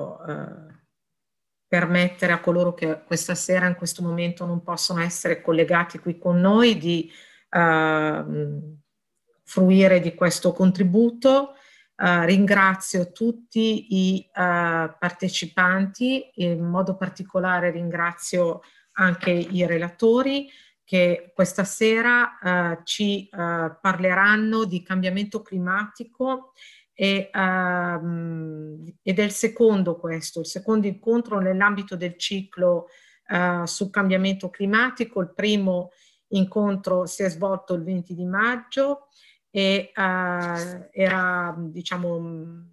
ecco, eh, permettere a coloro che questa sera, in questo momento, non possono essere collegati qui con noi di eh, fruire di questo contributo. Eh, ringrazio tutti i eh, partecipanti, in modo particolare ringrazio anche i relatori che questa sera eh, ci eh, parleranno di cambiamento climatico e, uh, ehm, ed è il secondo questo, il secondo incontro nell'ambito del ciclo uh, sul cambiamento climatico. Il primo incontro si è svolto il 20 di maggio e uh, era, diciamo,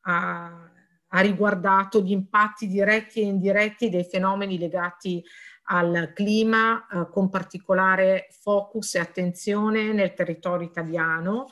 ha, ha riguardato gli impatti diretti e indiretti dei fenomeni legati al clima, eh, con particolare focus e attenzione nel territorio italiano.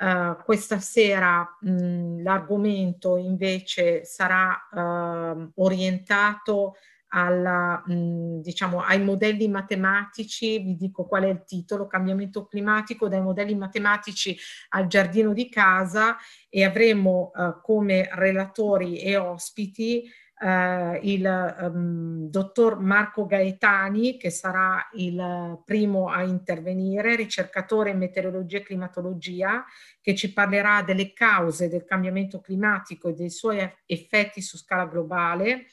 Uh, questa sera l'argomento invece sarà uh, orientato alla, mh, diciamo, ai modelli matematici, vi dico qual è il titolo, cambiamento climatico dai modelli matematici al giardino di casa e avremo uh, come relatori e ospiti eh, il um, dottor Marco Gaetani, che sarà il primo a intervenire, ricercatore in meteorologia e climatologia, che ci parlerà delle cause del cambiamento climatico e dei suoi effetti su scala globale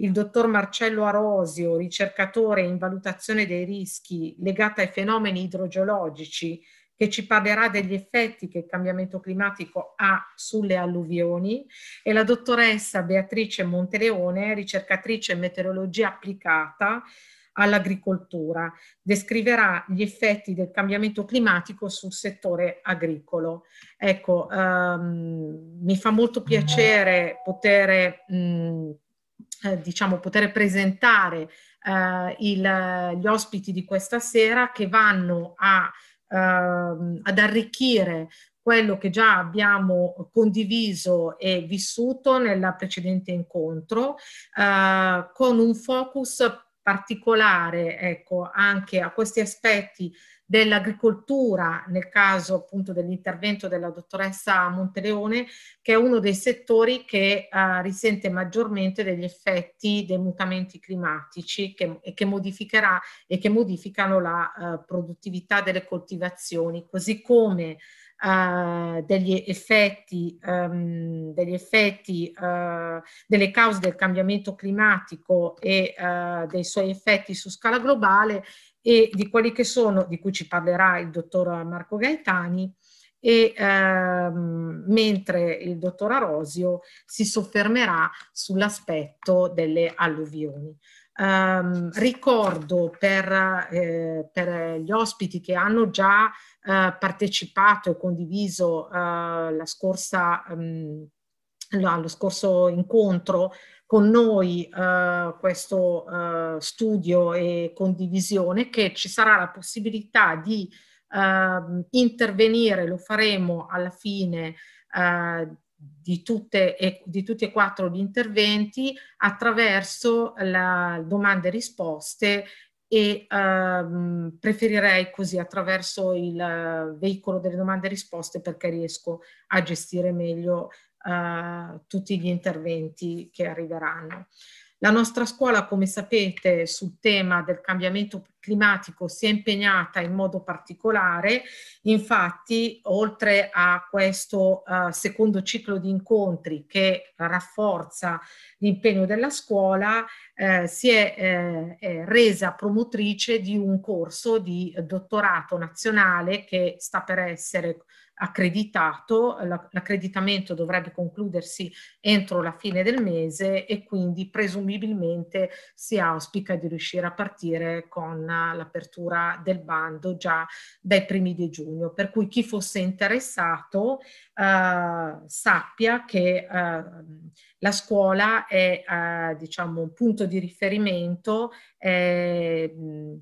il dottor Marcello Arosio, ricercatore in valutazione dei rischi legati ai fenomeni idrogeologici che ci parlerà degli effetti che il cambiamento climatico ha sulle alluvioni e la dottoressa Beatrice Monteleone, ricercatrice in meteorologia applicata all'agricoltura. Descriverà gli effetti del cambiamento climatico sul settore agricolo. Ecco, um, mi fa molto piacere poter, mh, eh, diciamo, poter presentare eh, il, gli ospiti di questa sera che vanno a Ehm, ad arricchire quello che già abbiamo condiviso e vissuto nel precedente incontro, eh, con un focus particolare ecco, anche a questi aspetti dell'agricoltura, nel caso appunto dell'intervento della dottoressa Monteleone, che è uno dei settori che eh, risente maggiormente degli effetti dei mutamenti climatici che, e, che modificherà, e che modificano la eh, produttività delle coltivazioni, così come uh, degli effetti, um, degli effetti uh, delle cause del cambiamento climatico e uh, dei suoi effetti su scala globale e di quelli che sono, di cui ci parlerà il dottor Marco Gaetani, e ehm, mentre il dottor Arosio si soffermerà sull'aspetto delle alluvioni. Um, ricordo per, eh, per, gli ospiti che hanno già eh, partecipato e condiviso eh, scorsa, um, lo scorso incontro con noi eh, questo eh, studio e condivisione che ci sarà la possibilità di ehm, intervenire, lo faremo alla fine eh, di, tutte e, di tutti e quattro gli interventi attraverso la domande e risposte e ehm, preferirei così attraverso il veicolo delle domande e risposte perché riesco a gestire meglio eh, tutti gli interventi che arriveranno. La nostra scuola, come sapete, sul tema del cambiamento climatico si è impegnata in modo particolare, infatti oltre a questo uh, secondo ciclo di incontri che rafforza l'impegno della scuola, eh, si è, eh, resa promotrice di un corso di dottorato nazionale che sta per essere accreditato, l'accreditamento dovrebbe concludersi entro la fine del mese e quindi presumibilmente si auspica di riuscire a partire con l'apertura del bando già dai primi di giugno, per cui chi fosse interessato eh, sappia che eh, la scuola è eh, diciamo, un punto di riferimento mm,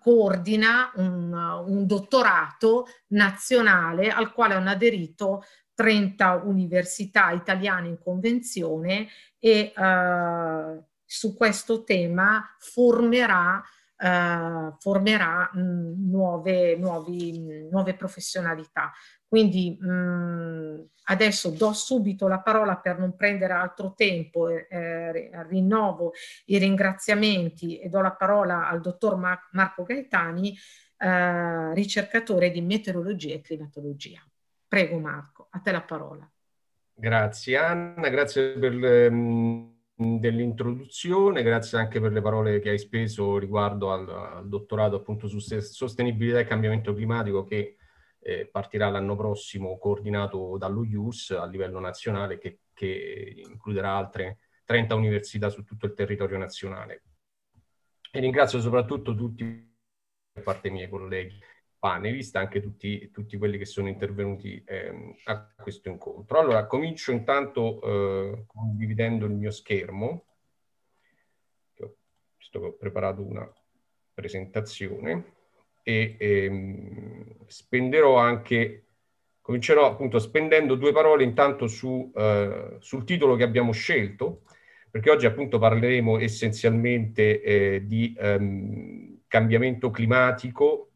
coordina un, un, dottorato nazionale al quale hanno aderito 30 università italiane in convenzione e eh, su questo tema formerà, eh, formerà mh, mm, nuove, nuovi, nuove, professionalità. Quindi mh, mm, adesso do subito la parola per non prendere altro tempo, eh, rinnovo i ringraziamenti e do la parola al dottor Mar- Marco Gaetani, eh, ricercatore di meteorologia e climatologia. Prego Marco, a te la parola. Grazie Anna, grazie per... Ehm dell'introduzione, grazie anche per le parole che hai speso riguardo al, al dottorato appunto su sostenibilità e cambiamento climatico che eh, partirà l'anno prossimo coordinato dall'UIUS a livello nazionale che, che includerà altre 30 università su tutto il territorio nazionale. E ringrazio soprattutto tutti, da parte miei colleghi, panelist, anche tutti, tutti quelli che sono intervenuti ehm, a questo incontro. Allora, comincio intanto eh, condividendo il mio schermo, visto che ho preparato una presentazione, e ehm, spenderò anche, comincerò appunto spendendo due parole intanto su, eh, sul titolo che abbiamo scelto, perché oggi appunto parleremo essenzialmente eh, di ehm, cambiamento climatico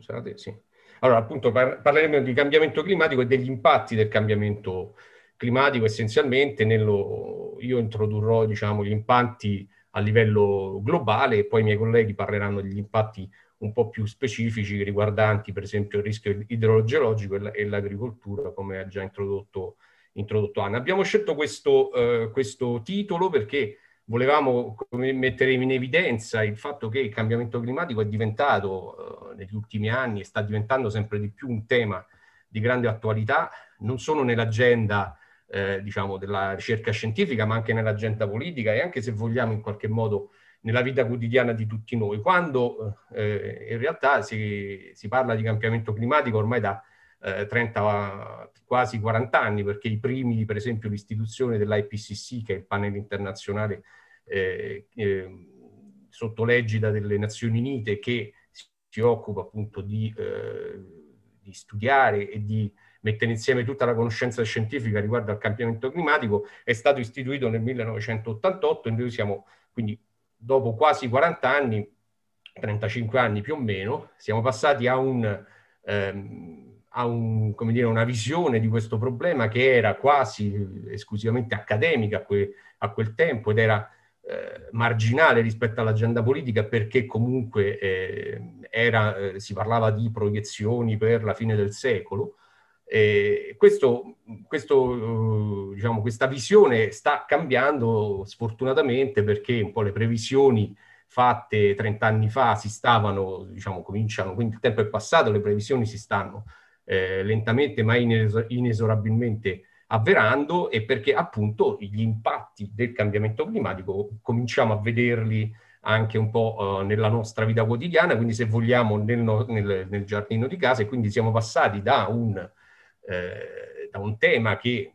Scusate, sì. Allora, appunto, par- parleremo di cambiamento climatico e degli impatti del cambiamento climatico essenzialmente. Nello, io introdurrò, diciamo, gli impatti a livello globale e poi i miei colleghi parleranno degli impatti un po' più specifici riguardanti per esempio il rischio idrogeologico e l'agricoltura, come ha già introdotto, introdotto Anna. Abbiamo scelto questo, eh, questo titolo perché volevamo mettere in evidenza il fatto che il cambiamento climatico è diventato eh, negli ultimi anni e sta diventando sempre di più un tema di grande attualità, non solo nell'agenda eh, diciamo, della ricerca scientifica, ma anche nell'agenda politica e anche se vogliamo in qualche modo nella vita quotidiana di tutti noi. Quando eh, eh in realtà si, si parla di cambiamento climatico ormai da eh, 30, quasi 40 anni, perché i primi, per esempio, l'istituzione dell'IPCC, che è il panel internazionale eh, eh, sotto l'egida delle Nazioni Unite, che si occupa appunto di, eh, di studiare e di mettere insieme tutta la conoscenza scientifica riguardo al cambiamento climatico, è stato istituito nel 1988 e noi siamo quindi dopo quasi 40 anni, 35 anni più o meno, siamo passati a un ehm, ha un, dire, una visione di questo problema che era quasi esclusivamente accademica a, que, a quel tempo ed era eh, marginale rispetto all'agenda politica perché comunque eh, era, eh, si parlava di proiezioni per la fine del secolo. Questo, questo, eh, diciamo, questa visione sta cambiando sfortunatamente perché un po' le previsioni fatte 30 anni fa si stavano, diciamo, cominciano, quindi il tempo è passato, le previsioni si stanno eh, lentamente ma inesorabilmente avverando e perché appunto gli impatti del cambiamento climatico cominciamo a vederli anche un po' eh, nella nostra vita quotidiana, quindi se vogliamo nel, nel, nel, giardino di casa e quindi siamo passati da un, eh, da un tema che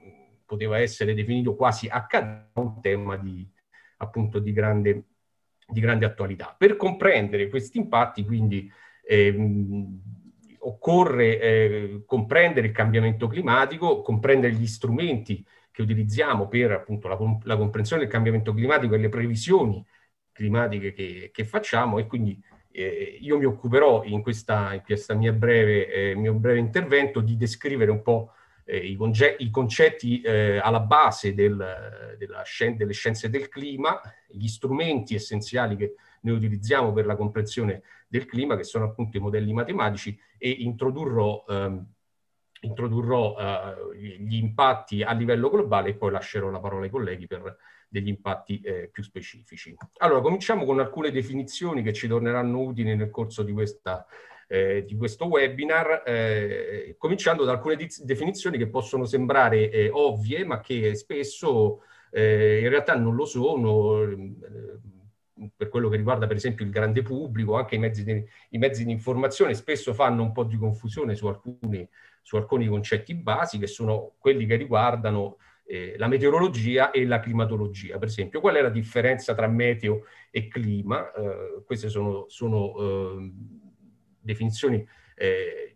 poteva essere definito quasi accaduto a un tema di, appunto di grande, di grande attualità. Per comprendere questi impatti quindi Eh, occorre eh, comprendere il cambiamento climatico, comprendere gli strumenti che utilizziamo per appunto la, la comprensione del cambiamento climatico e le previsioni climatiche che, che facciamo e quindi eh, io mi occuperò in questa, in questa mia breve, eh, mio breve intervento di descrivere un po' eh, i, conge- i, concetti eh, alla base del, della scien- delle scienze del clima, gli strumenti essenziali che noi utilizziamo per la comprensione del clima, che sono appunto i modelli matematici, e introdurrò, ehm, introdurrò eh, gli impatti a livello globale e poi lascerò la parola ai colleghi per degli impatti eh, più specifici. Allora, cominciamo con alcune definizioni che ci torneranno utili nel corso di questa eh, di questo webinar, eh, cominciando da alcune definizioni che possono sembrare eh, ovvie, ma che spesso eh, in realtà non lo sono. Ehm, per quello che riguarda per esempio il grande pubblico, anche i mezzi di, i mezzi di informazione spesso fanno un po' di confusione su alcuni, su alcuni concetti basi che sono quelli che riguardano eh, la meteorologia e la climatologia. Per esempio, qual è la differenza tra meteo e clima? Eh, queste sono, sono ehm, eh, definizioni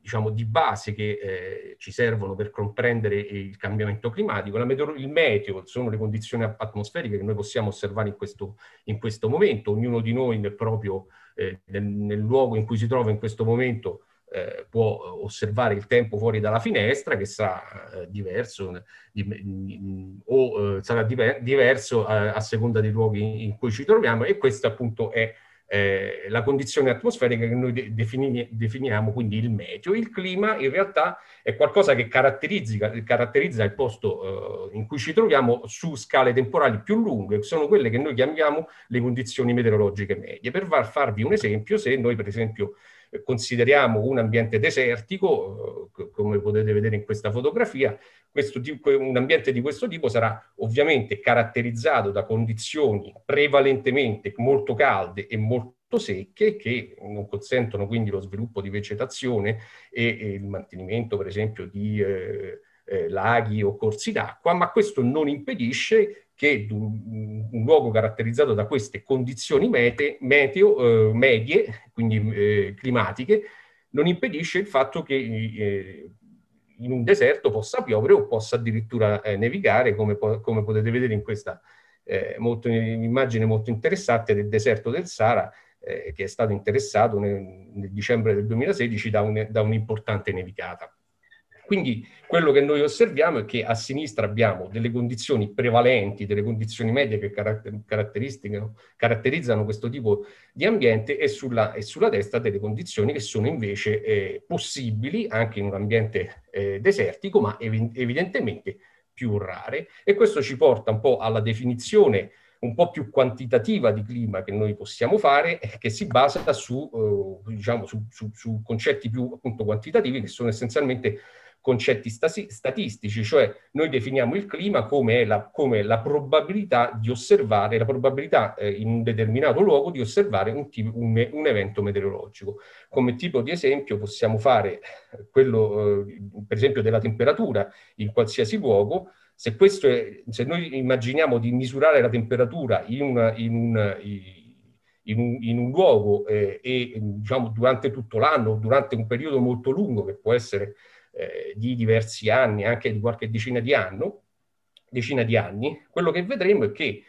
diciamo, di base che eh, ci servono per comprendere il cambiamento climatico. Meteo, il meteo sono le condizioni atmosferiche che noi possiamo osservare in questo, in questo momento, ognuno di noi nel proprio, eh, nel, nel luogo in cui si trova in questo momento eh, può osservare il tempo fuori dalla finestra che sarà eh, diverso di, mh, o eh, sarà diver- diverso a, eh, a, seconda dei luoghi in cui ci troviamo e questo appunto è eh, la condizione atmosferica che noi de- definiamo quindi il meteo. Il clima in realtà è qualcosa che caratterizza, caratterizza il posto eh, in cui ci troviamo su scale temporali più lunghe, sono quelle che noi chiamiamo le condizioni meteorologiche medie. Per far, farvi un esempio, se noi per esempio consideriamo un ambiente desertico, eh, come potete vedere in questa fotografia, questo tipo, un ambiente di questo tipo sarà ovviamente caratterizzato da condizioni prevalentemente molto calde e molto secche che non consentono quindi lo sviluppo di vegetazione e, e il mantenimento per esempio di eh, eh, laghi o corsi d'acqua, ma questo non impedisce che un, un luogo caratterizzato da queste condizioni mete, meteo, eh, medie, quindi eh, climatiche, non impedisce il fatto che eh, in un deserto possa piovere o possa addirittura eh, nevicare, come, po- come, potete vedere in questa eh, molto, immagine molto interessante del deserto del Sahara, eh, che è stato interessato nel, nel dicembre del 2016 da, un, da un'importante nevicata. Quindi quello che noi osserviamo è che a sinistra abbiamo delle condizioni prevalenti, delle condizioni medie che caratterizzano questo tipo di ambiente e sulla, e sulla destra delle condizioni che sono invece eh, possibili anche in un ambiente eh, desertico, ma ev- evidentemente più rare. E questo ci porta un po' alla definizione un po' più quantitativa di clima che noi possiamo fare, eh, che si basa su, eh, diciamo, su, su, su concetti più appunto quantitativi che sono essenzialmente concetti stasi- statistici, cioè noi definiamo il clima come la, come la probabilità di osservare, la probabilità eh, in un determinato luogo di osservare un, tipo, un, un, evento meteorologico. Come tipo di esempio possiamo fare eh, quello, eh, per esempio, della temperatura in qualsiasi luogo, se, è, se, noi immaginiamo di misurare la temperatura in, una, in, un, in, un, in un, luogo eh, e diciamo, durante tutto l'anno, durante un periodo molto lungo, che può essere eh, di diversi anni, anche di qualche decina di, anno, decina di anni, quello che vedremo è che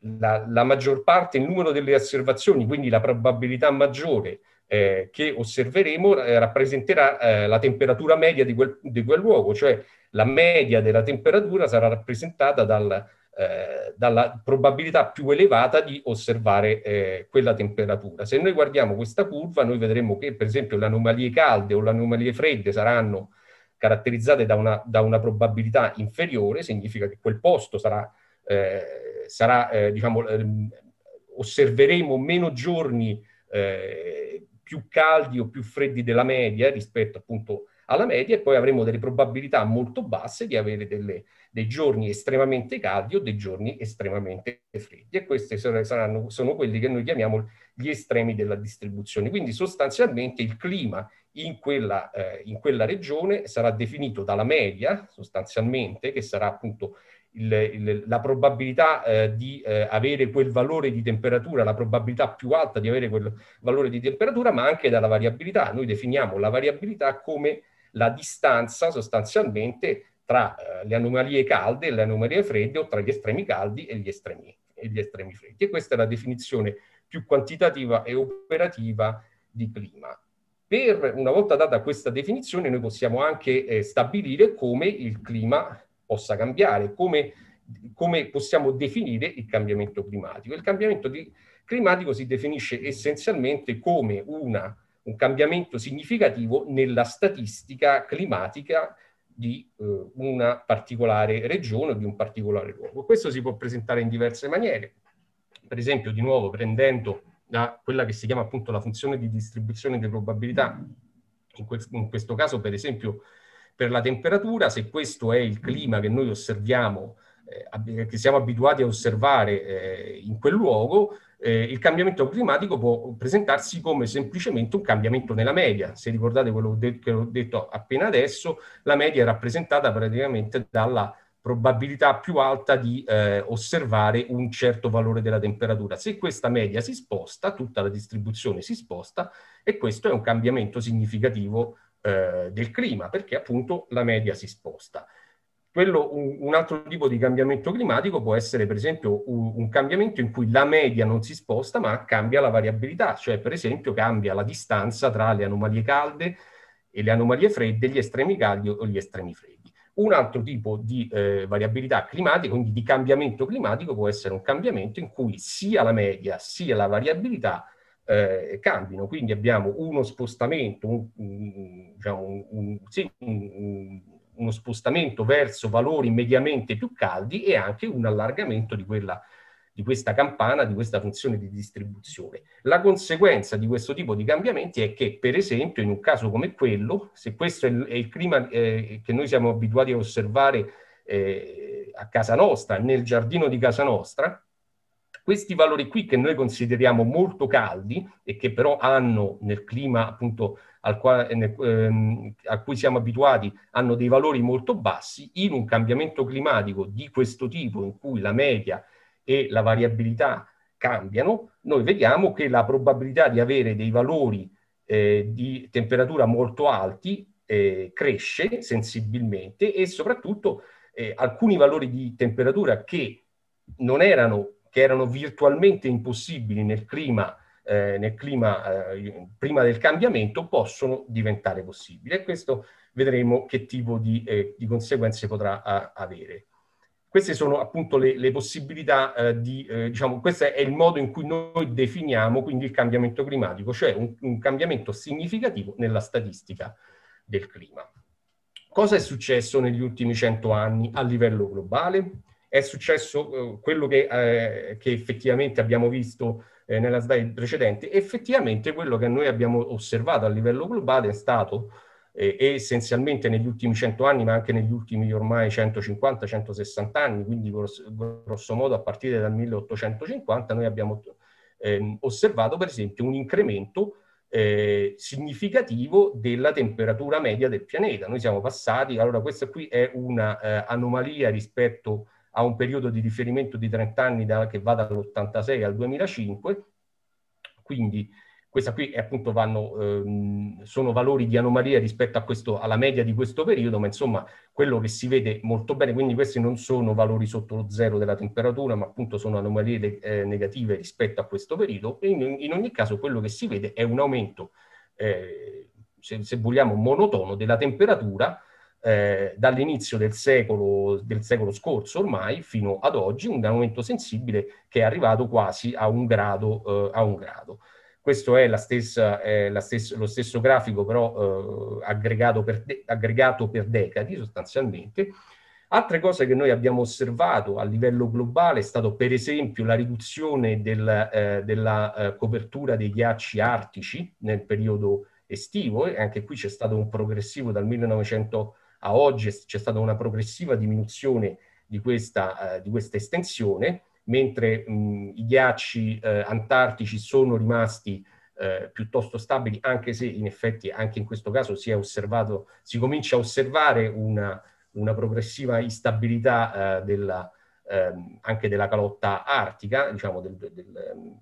la, la, maggior parte, il numero delle osservazioni, quindi la probabilità maggiore eh, che osserveremo, eh, rappresenterà eh, la temperatura media di quel, di quel, luogo, cioè la media della temperatura sarà rappresentata dal, eh, dalla probabilità più elevata di osservare eh, quella temperatura. Se noi guardiamo questa curva, noi vedremo che per esempio le anomalie calde o le anomalie fredde saranno caratterizzate da una, da una probabilità inferiore, significa che quel posto sarà, eh, sarà eh, diciamo, ehm, osserveremo meno giorni eh, più caldi o più freddi della media rispetto appunto alla media e poi avremo delle probabilità molto basse di avere delle dei giorni estremamente caldi o dei giorni estremamente freddi e questi saranno, sono quelli che noi chiamiamo gli estremi della distribuzione. Quindi sostanzialmente il clima in quella, eh, in quella regione sarà definito dalla media sostanzialmente che sarà appunto il, il, la probabilità eh, di eh, avere quel valore di temperatura, la probabilità più alta di avere quel valore di temperatura ma anche dalla variabilità. Noi definiamo la variabilità come la distanza sostanzialmente tra eh, le anomalie calde e le anomalie fredde o tra gli estremi caldi e gli estremi, e gli estremi freddi. E questa è la definizione più quantitativa e operativa di clima. Per una volta data questa definizione, noi possiamo anche eh, stabilire come il clima possa cambiare, come, come, possiamo definire il cambiamento climatico. Il cambiamento di, climatico si definisce essenzialmente come una, un cambiamento significativo nella statistica climatica di eh, una particolare regione o di un particolare luogo. Questo si può presentare in diverse maniere, per esempio di nuovo prendendo da quella che si chiama appunto la funzione di distribuzione di probabilità, in, que- in questo caso per esempio per la temperatura, se questo è il clima che noi osserviamo, eh, che siamo abituati a osservare eh, in quel luogo, eh, il cambiamento climatico può presentarsi come semplicemente un cambiamento nella media. Se ricordate quello che ho detto appena adesso, la media è rappresentata praticamente dalla probabilità più alta di eh, osservare un certo valore della temperatura. Se questa media si sposta, tutta la distribuzione si sposta e questo è un cambiamento significativo eh, del clima perché appunto la media si sposta. Quello, un, un, altro tipo di cambiamento climatico può essere, per esempio, un, un, cambiamento in cui la media non si sposta, ma cambia la variabilità, cioè, per esempio, cambia la distanza tra le anomalie calde e le anomalie fredde, gli estremi caldi o gli estremi freddi. Un altro tipo di eh, variabilità climatica, quindi di cambiamento climatico, può essere un cambiamento in cui sia la media sia la variabilità eh, cambino. Quindi abbiamo uno spostamento, un, diciamo, un sì, uno spostamento verso valori mediamente più caldi e anche un allargamento di, quella, di questa campana, di questa funzione di distribuzione. La conseguenza di questo tipo di cambiamenti è che, per esempio, in un caso come quello, se questo è il, è il clima eh, che noi siamo abituati a osservare eh, a casa nostra, nel giardino di casa nostra, questi valori qui che noi consideriamo molto caldi e che però hanno nel clima appunto al quale, eh, ehm, a cui siamo abituati hanno dei valori molto bassi, in un cambiamento climatico di questo tipo in cui la media e la variabilità cambiano, noi vediamo che la probabilità di avere dei valori eh, di temperatura molto alti eh, cresce sensibilmente e soprattutto eh, alcuni valori di temperatura che non erano, che erano virtualmente impossibili nel clima eh, nel clima eh, prima del cambiamento possono diventare possibili e questo vedremo che tipo di, eh, di conseguenze potrà a, avere. Queste sono appunto le, le possibilità eh, di, eh, diciamo, questo è il modo in cui noi definiamo quindi il cambiamento climatico, cioè un, un cambiamento significativo nella statistica del clima. Cosa è successo negli ultimi cento anni a livello globale? È successo eh, quello che, che effettivamente abbiamo visto eh, nella slide precedente, effettivamente quello che noi abbiamo osservato a livello globale è stato eh, e essenzialmente negli ultimi 100 anni, ma anche negli ultimi ormai 150-160 anni, quindi grosso, modo a partire dal 1850 noi abbiamo ehm, osservato per esempio un incremento eh, significativo della temperatura media del pianeta. Noi siamo passati, allora questa qui è un'anomalia eh, rispetto a a un periodo di riferimento di 30 anni da, che va dall'86 al 2005, quindi questa qui è appunto vanno, ehm, sono valori di anomalia rispetto a questo, alla media di questo periodo, ma insomma quello che si vede molto bene, quindi questi non sono valori sotto lo zero della temperatura, ma appunto sono anomalie eh, negative rispetto a questo periodo, e in, in, ogni caso quello che si vede è un aumento, eh, se, se vogliamo, monotono della temperatura eh, dall'inizio del secolo, del secolo scorso ormai fino ad oggi, un aumento sensibile che è arrivato quasi a un grado. Eh, a un grado. Questo è, la stessa, eh, la stessa, lo stesso grafico però eh, aggregato per, de- aggregato, per decadi sostanzialmente. Altre cose che noi abbiamo osservato a livello globale è stato per esempio la riduzione del, eh, della copertura dei ghiacci artici nel periodo estivo e anche qui c'è stato un progressivo dal 1900 a oggi c'è stata una progressiva diminuzione di questa, eh, di questa estensione, mentre mh, i ghiacci eh, antartici sono rimasti eh, piuttosto stabili, anche se in effetti anche in questo caso si, è osservato, si comincia a osservare una, una progressiva instabilità eh, della, ehm, anche della calotta artica, diciamo del, del, ehm,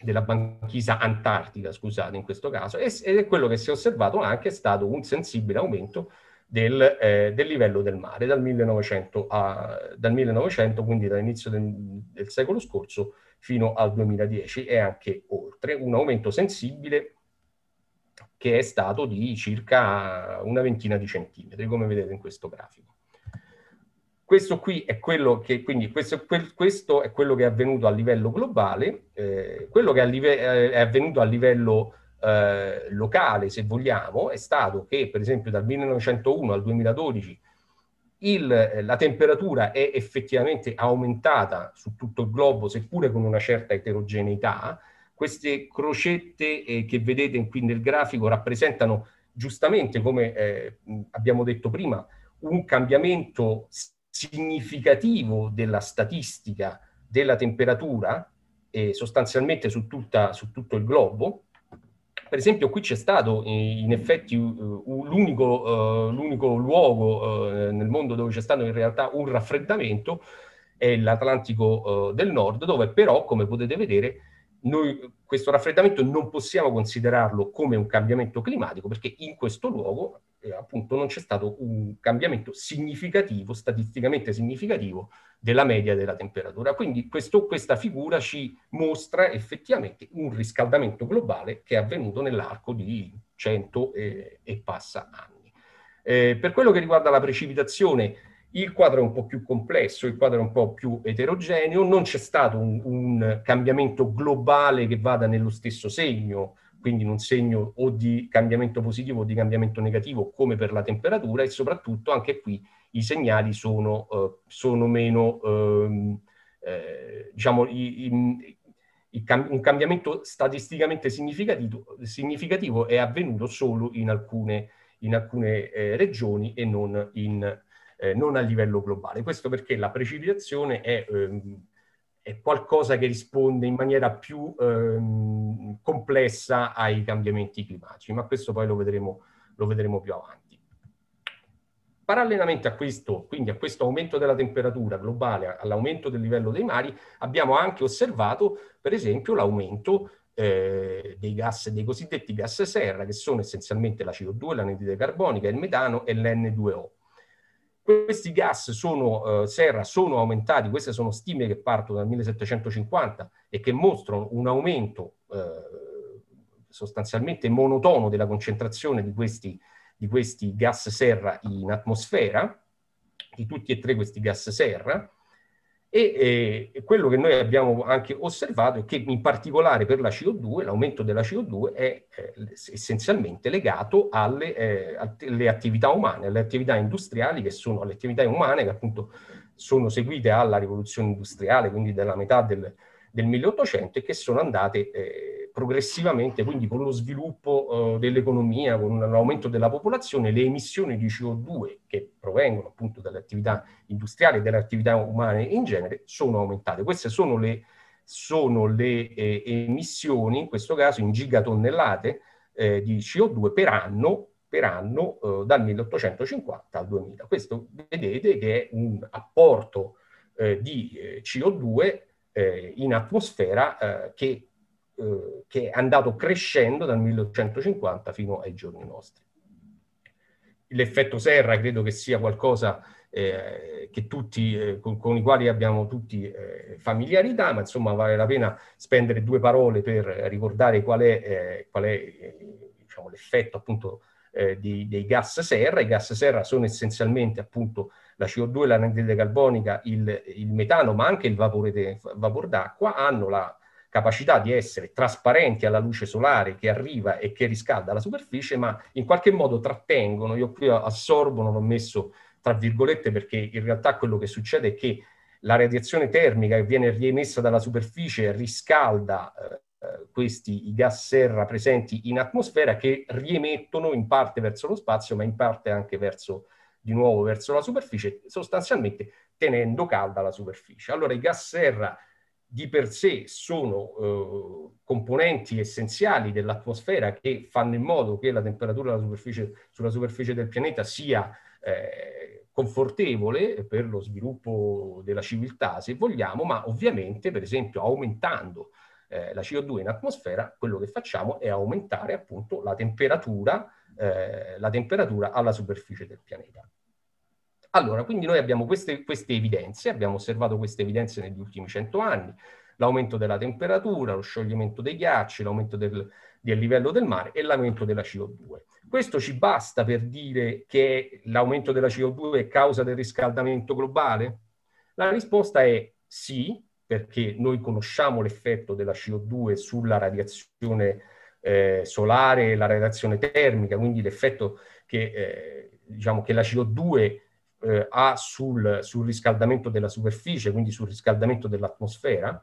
della banchisa antartica, scusate in questo caso, ed è quello che si è osservato anche è stato un sensibile aumento del, eh, del livello del mare dal 1900, a, dal 1900 quindi dall'inizio del, del secolo scorso fino al 2010 e anche oltre, un aumento sensibile che è stato di circa una ventina di centimetri, come vedete in questo grafico. Questo qui è quello che, quindi questo, quel, questo è quello che è avvenuto a livello globale, eh, quello che è, eh, è avvenuto a livello eh, locale, se vogliamo, è stato che per esempio dal 1901 al 2012 il, eh, la temperatura è effettivamente aumentata su tutto il globo, seppure con una certa eterogeneità. Queste crocette eh, che vedete qui nel grafico rappresentano giustamente, come eh, abbiamo detto prima, un cambiamento significativo della statistica della temperatura eh, sostanzialmente su, tutta, su tutto il globo per esempio qui c'è stato eh, in effetti l'unico, eh, l'unico luogo eh, nel mondo dove c'è stato in realtà un raffreddamento è l'Atlantico del Nord, dove però, come potete vedere, noi questo raffreddamento non possiamo considerarlo come un cambiamento climatico perché in questo luogo eh, appunto non c'è stato un cambiamento significativo, statisticamente significativo, della media della temperatura. Quindi questo, questa figura ci mostra effettivamente un riscaldamento globale che è avvenuto nell'arco di cento e, eh, e passa anni. Eh, per quello che riguarda la precipitazione, il quadro è un po' più complesso, il quadro è un po' più eterogeneo, non c'è stato un, un cambiamento globale che vada nello stesso segno, quindi in un segno o di cambiamento positivo o di cambiamento negativo, come per la temperatura, e soprattutto anche qui i segnali sono, eh, sono meno, ehm, eh, diciamo, i, i, i cam- un cambiamento statisticamente significativo, significativo, è avvenuto solo in alcune, in alcune eh, regioni e non, in, eh, non, a livello globale. Questo perché la precipitazione è... Ehm, è qualcosa che risponde in maniera più ehm, complessa ai cambiamenti climatici, ma questo poi lo vedremo, lo vedremo più avanti. Parallelamente a questo, quindi a questo aumento della temperatura globale, all'aumento del livello dei mari, abbiamo anche osservato, per esempio, l'aumento eh, dei gas, dei cosiddetti gas serra, che sono essenzialmente la CO2, l'anidride carbonica, il metano e l'N2O. Questi gas sono, eh, serra sono aumentati, queste sono stime che partono dal 1750 e che mostrano un aumento eh, sostanzialmente monotono della concentrazione di questi, di questi gas serra in atmosfera, di tutti e tre questi gas serra, e, eh, e quello che noi abbiamo anche osservato è che in particolare per la CO2 l'aumento della CO2 è eh, essenzialmente legato alle, eh, alle, attività umane, alle attività industriali che sono le attività umane che appunto sono seguite alla rivoluzione industriale, quindi della metà del, del 1800 e che sono andate eh, progressivamente, quindi con lo sviluppo eh, dell'economia, con l'aumento della popolazione, le emissioni di CO2 che provengono appunto dalle attività industriali e dalle attività umane in genere sono aumentate. Queste sono le, sono le eh, emissioni, in questo caso in gigatonnellate eh, di CO2 per anno per anno eh, dal 1850 al 2000. Questo vedete che è un apporto eh, di eh, CO2 eh, in atmosfera eh, che, eh, che, è andato crescendo dal 1850 fino ai giorni nostri. L'effetto serra credo che sia qualcosa eh, che tutti, eh, con, con, i quali abbiamo tutti eh, familiarità, ma insomma vale la pena spendere due parole per ricordare qual è, qual è diciamo, l'effetto appunto di, dei gas serra. I gas serra sono essenzialmente appunto la CO2, l'anidride carbonica, il, il, metano, ma anche il vapore, de, vapor d'acqua, hanno la capacità di essere trasparenti alla luce solare che arriva e che riscalda la superficie, ma in qualche modo trattengono, io qui assorbono, l'ho messo tra virgolette perché in realtà quello che succede è che la radiazione termica che viene riemessa dalla superficie riscalda eh, questi i gas serra presenti in atmosfera che riemettono in parte verso lo spazio ma in parte anche verso di nuovo verso la superficie, sostanzialmente tenendo calda la superficie. Allora i gas serra di per sé sono eh, componenti essenziali dell'atmosfera che fanno in modo che la temperatura superficie, sulla superficie del pianeta sia eh, confortevole per lo sviluppo della civiltà, se vogliamo, ma ovviamente, per esempio, aumentando eh, la CO2 in atmosfera, quello che facciamo è aumentare appunto la temperatura, eh, la temperatura alla superficie del pianeta. Allora, quindi noi abbiamo queste, queste evidenze, abbiamo osservato queste evidenze negli ultimi cento anni, l'aumento della temperatura, lo scioglimento dei ghiacci, l'aumento del, del livello del mare e l'aumento della CO2. Questo ci basta per dire che l'aumento della CO2 è causa del riscaldamento globale? La risposta è sì, perché noi conosciamo l'effetto della CO2 sulla radiazione eh, solare e la radiazione termica, quindi l'effetto che, eh, diciamo che la CO2 eh, ha sul, sul, riscaldamento della superficie, quindi sul riscaldamento dell'atmosfera,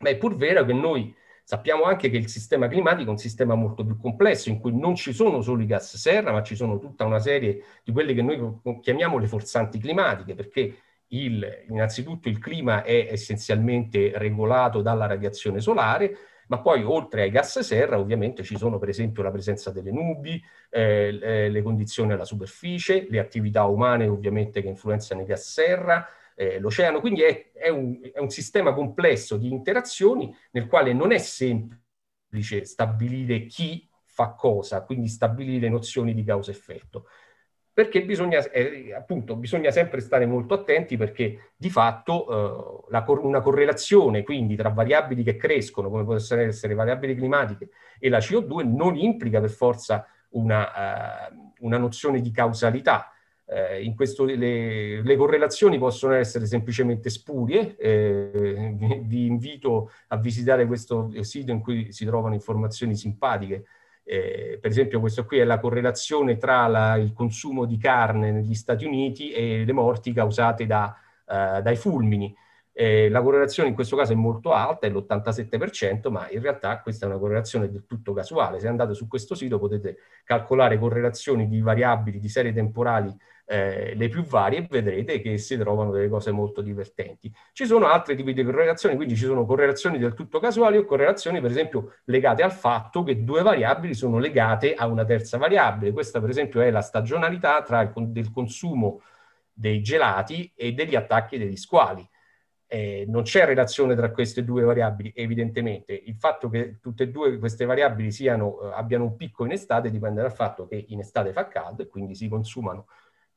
ma è pur vero che noi sappiamo anche che il sistema climatico è un sistema molto più complesso in cui non ci sono solo i gas serra, ma ci sono tutta una serie di quelle che noi chiamiamo le forzanti climatiche, perché il, innanzitutto il clima è essenzialmente regolato dalla radiazione solare, ma poi oltre ai gas serra ovviamente ci sono per esempio la presenza delle nubi, eh, le condizioni alla superficie, le attività umane ovviamente che influenzano i gas serra, eh, l'oceano, quindi è, è, un, è un sistema complesso di interazioni nel quale non è semplice stabilire chi fa cosa, quindi stabilire nozioni di causa-effetto perché bisogna, eh, appunto, bisogna sempre stare molto attenti perché di fatto eh, cor- una correlazione quindi tra variabili che crescono, come possono essere variabili climatiche, e la CO2 non implica per forza una, uh, una nozione di causalità. Eh, in questo le, le, correlazioni possono essere semplicemente spurie. Eh, vi invito a visitare questo sito in cui si trovano informazioni simpatiche eh, per esempio questo qui è la correlazione tra la, il consumo di carne negli Stati Uniti e le morti causate da, eh, dai fulmini. Eh, la correlazione in questo caso è molto alta, è l'87%, ma in realtà questa è una correlazione del tutto casuale. Se andate su questo sito potete calcolare correlazioni di variabili di serie temporali eh, le più varie e vedrete che si trovano delle cose molto divertenti. Ci sono altri tipi di correlazioni, quindi ci sono correlazioni del tutto casuali o correlazioni per esempio legate al fatto che due variabili sono legate a una terza variabile. Questa per esempio è la stagionalità tra il del consumo dei gelati e degli attacchi degli squali. Eh, non c'è relazione tra queste due variabili, evidentemente. Il fatto che tutte e due queste variabili siano, eh, abbiano un picco in estate dipende dal fatto che in estate fa caldo e quindi si consumano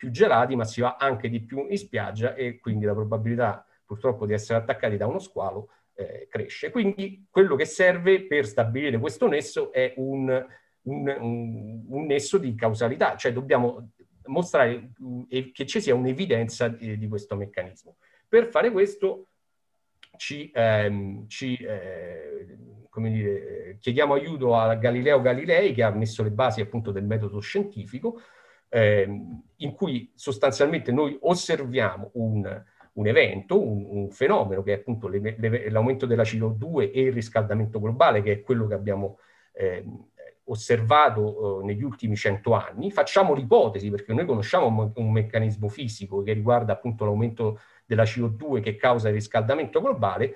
più gelati, ma si va anche di più in spiaggia e quindi la probabilità purtroppo di essere attaccati da uno squalo eh, cresce. Quindi quello che serve per stabilire questo nesso è un, un, un, un nesso di causalità, cioè dobbiamo mostrare eh, che ci sia un'evidenza di, eh, di questo meccanismo. Per fare questo ci, ehm, ci eh, dire, chiediamo aiuto a Galileo Galilei che ha messo le basi appunto del metodo scientifico ehm, in cui sostanzialmente noi osserviamo un, un evento, un, un, fenomeno che è appunto le, le, l'aumento della CO2 e il riscaldamento globale, che è quello che abbiamo ehm, osservato eh, negli ultimi cento anni. Facciamo l'ipotesi, perché noi conosciamo un, un meccanismo fisico che riguarda appunto l'aumento della CO2 che causa il riscaldamento globale,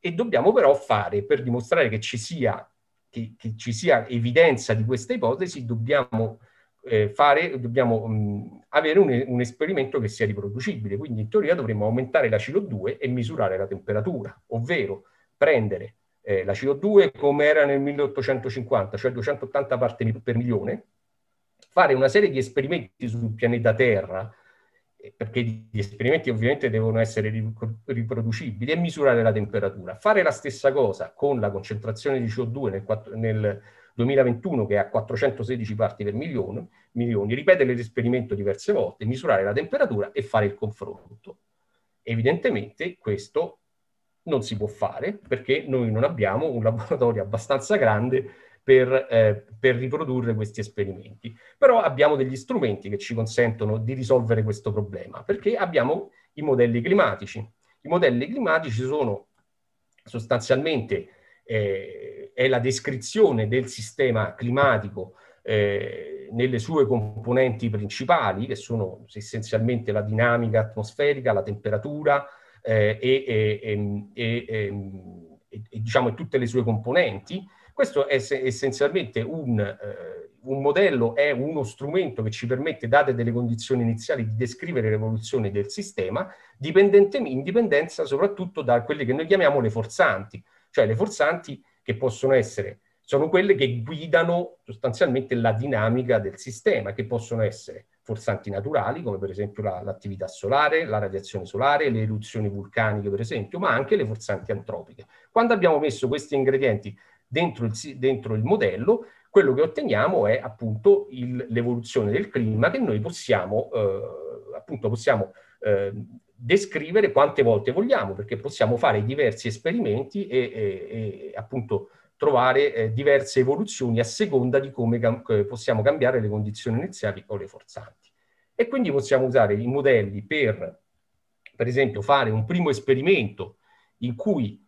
e dobbiamo però fare, per dimostrare che ci sia, che, che ci sia evidenza di questa ipotesi, dobbiamo eh, fare, dobbiamo mh, mm, avere un, un, esperimento che sia riproducibile. Quindi in teoria dovremmo aumentare la CO2 e misurare la temperatura, ovvero prendere eh, la CO2 come era nel 1850, cioè 280 parti per milione, fare una serie di esperimenti sul pianeta Terra, eh, perché gli esperimenti ovviamente devono essere riproducibili e misurare la temperatura. Fare la stessa cosa con la concentrazione di CO2 nel, nel 2021 che è a 416 parti per milione, milioni, ripetere l'esperimento diverse volte, misurare la temperatura e fare il confronto. Evidentemente questo non si può fare perché noi non abbiamo un laboratorio abbastanza grande per, eh, per, riprodurre questi esperimenti. Però abbiamo degli strumenti che ci consentono di risolvere questo problema, perché abbiamo i modelli climatici. I modelli climatici sono sostanzialmente eh, è la descrizione del sistema climatico eh, nelle sue componenti principali, che sono essenzialmente la dinamica atmosferica, la temperatura eh, e, e, ehm, ehm, e, e, diciamo, tutte le sue componenti. Questo è essenzialmente un, eh, un modello, è uno strumento che ci permette, date delle condizioni iniziali, di descrivere l'evoluzione del sistema, in dipendenza soprattutto da quelle che noi chiamiamo le forzanti, cioè le forzanti che possono essere, sono quelle che guidano sostanzialmente la dinamica del sistema, che possono essere forsanti naturali, come per esempio la, l'attività solare, la radiazione solare, le eruzioni vulcaniche, per esempio, ma anche le forsanti antropiche. Quando abbiamo messo questi ingredienti dentro il, dentro il modello, quello che otteniamo è appunto il, l'evoluzione del clima che noi possiamo, eh, appunto possiamo eh, descrivere quante volte vogliamo, perché possiamo fare diversi esperimenti e, e, e appunto trovare eh, diverse evoluzioni a seconda di come cam- eh, possiamo cambiare le condizioni iniziali o le forzanti. E quindi possiamo usare i modelli per, per esempio, fare un primo esperimento in cui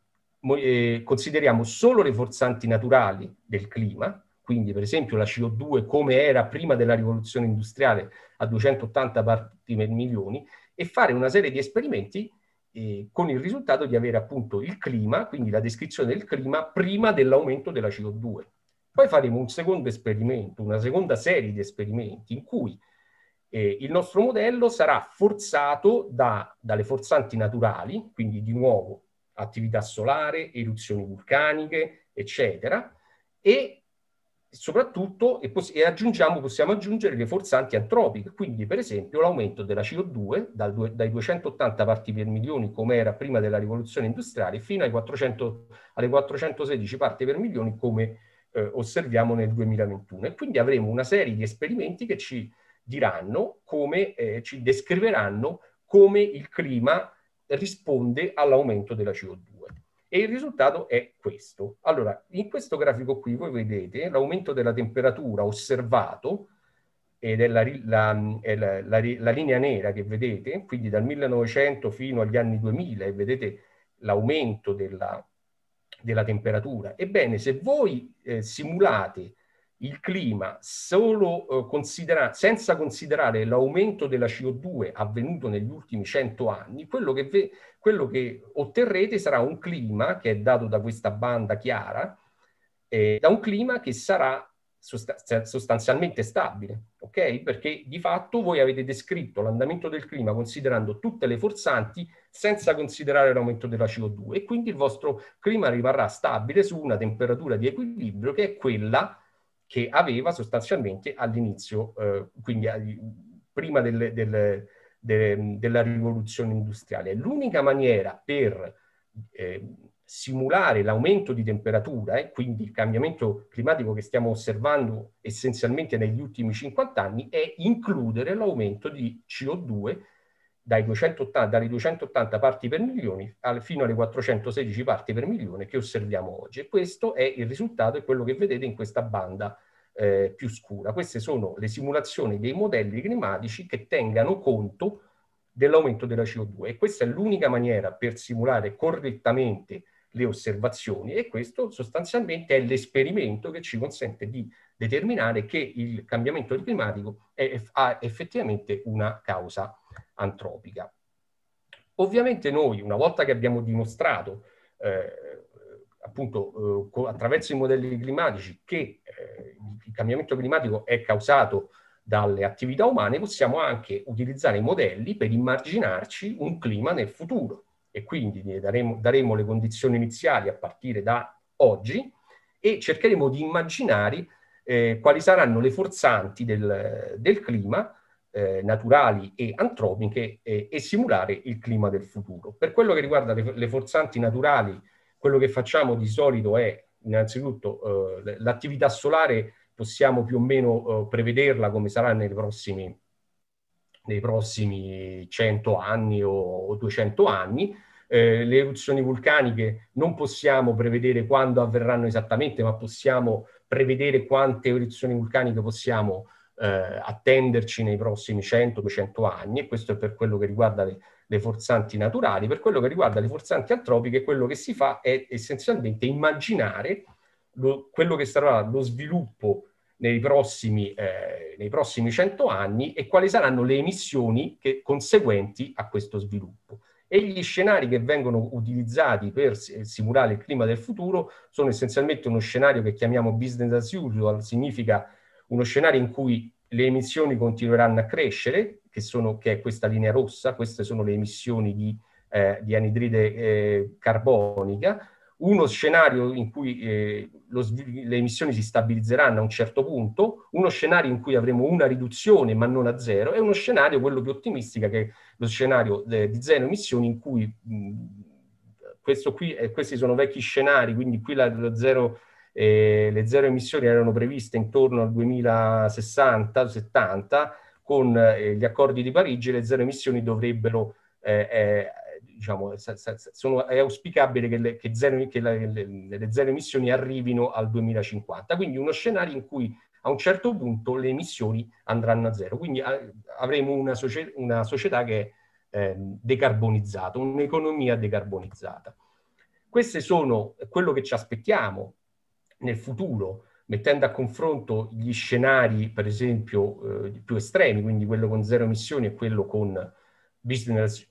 eh, consideriamo solo le forzanti naturali del clima, quindi per esempio la CO2 come era prima della rivoluzione industriale a 280 parti per milioni, e fare una serie di esperimenti eh, con il risultato di avere appunto il clima, quindi la descrizione del clima, prima dell'aumento della CO2. Poi faremo un secondo esperimento, una seconda serie di esperimenti in cui eh, il nostro modello sarà forzato da, dalle forzanti naturali, quindi di nuovo attività solare, eruzioni vulcaniche, eccetera, e soprattutto, e, poss- e, aggiungiamo, possiamo aggiungere le forzanti antropiche, quindi per esempio l'aumento della CO2 due- dai 280 parti per milioni come era prima della rivoluzione industriale fino 400, alle 416 parti per milioni come eh, osserviamo nel 2021. E quindi avremo una serie di esperimenti che ci diranno come, eh, ci descriveranno come il clima risponde all'aumento della CO2 e il risultato è questo. Allora, in questo grafico qui voi vedete l'aumento della temperatura osservato ed è la, la, è la, la, linea nera che vedete, quindi dal 1900 fino agli anni 2000 e vedete l'aumento della, della temperatura. Ebbene, se voi eh, simulate il clima solo eh, considera senza considerare l'aumento della CO2 avvenuto negli ultimi 100 anni, quello che, quello che otterrete sarà un clima che è dato da questa banda chiara, eh, da un clima che sarà sostanzialmente stabile, ok? Perché di fatto voi avete descritto l'andamento del clima considerando tutte le forzanti senza considerare l'aumento della CO2 e quindi il vostro clima rimarrà stabile su una temperatura di equilibrio che è quella che aveva sostanzialmente all'inizio, eh, quindi prima del, del de, della rivoluzione industriale. L'unica maniera per eh, simulare l'aumento di temperatura, e eh, quindi il cambiamento climatico che stiamo osservando essenzialmente negli ultimi 50 anni, è includere l'aumento di CO2 dai 280, dalle 280 parti per milione al, fino alle 416 parti per milione che osserviamo oggi. E questo è il risultato, è quello che vedete in questa banda eh, più scura. Queste sono le simulazioni dei modelli climatici che tengano conto dell'aumento della CO2 e questa è l'unica maniera per simulare correttamente le osservazioni e questo sostanzialmente è l'esperimento che ci consente di determinare che il cambiamento climatico è, ha effettivamente una causa antropica. Ovviamente noi, una volta che abbiamo dimostrato eh, appunto eh, attraverso i modelli climatici che eh, il cambiamento climatico è causato dalle attività umane, possiamo anche utilizzare i modelli per immaginarci un clima nel futuro e quindi daremo, daremo le condizioni iniziali a partire da oggi e cercheremo di immaginare eh, quali saranno le forzanti del, del clima eh, naturali e antropiche eh, e simulare il clima del futuro. Per quello che riguarda le, le forzanti naturali quello che facciamo di solito è innanzitutto eh, l'attività solare possiamo più o meno eh, prevederla come sarà nei prossimi, nei prossimi 100 anni o, o 200 anni. Eh, le eruzioni vulcaniche non possiamo prevedere quando avverranno esattamente, ma possiamo prevedere quante eruzioni vulcaniche possiamo eh, attenderci nei prossimi 100-200 anni e questo è per quello che riguarda le, le forzanti naturali. Per quello che riguarda le forzanti antropiche, quello che si fa è essenzialmente immaginare lo, quello che sarà lo sviluppo nei prossimi, eh, nei prossimi 100 anni e quali saranno le emissioni che, conseguenti a questo sviluppo. E gli scenari che vengono utilizzati per eh, simulare il clima del futuro sono essenzialmente uno scenario che chiamiamo business as usual, significa uno scenario in cui le emissioni continueranno a crescere, che, sono, che è questa linea rossa, queste sono le emissioni di, eh, di anidride eh, carbonica. Uno scenario in cui eh, lo, le emissioni si stabilizzeranno a un certo punto, uno scenario in cui avremo una riduzione ma non a zero, e uno scenario, quello più ottimistico, che è lo scenario eh, di zero emissioni in cui mh, mm, qui, eh, questi sono vecchi scenari, quindi qui la, lo zero eh, le zero emissioni erano previste intorno al 2060-70, con eh, gli accordi di Parigi le zero emissioni dovrebbero, eh, eh diciamo, sa, sa, sono, è auspicabile che, le, che zero, che la, le, le zero emissioni arrivino al 2050. Quindi uno scenario in cui a un certo punto le emissioni andranno a zero. Quindi avremo una, socie- una società che è eh, decarbonizzata, un'economia decarbonizzata. Queste sono eh, quello che ci aspettiamo nel futuro, mettendo a confronto gli scenari, per esempio, eh, più estremi, quindi quello con zero emissioni e quello con business,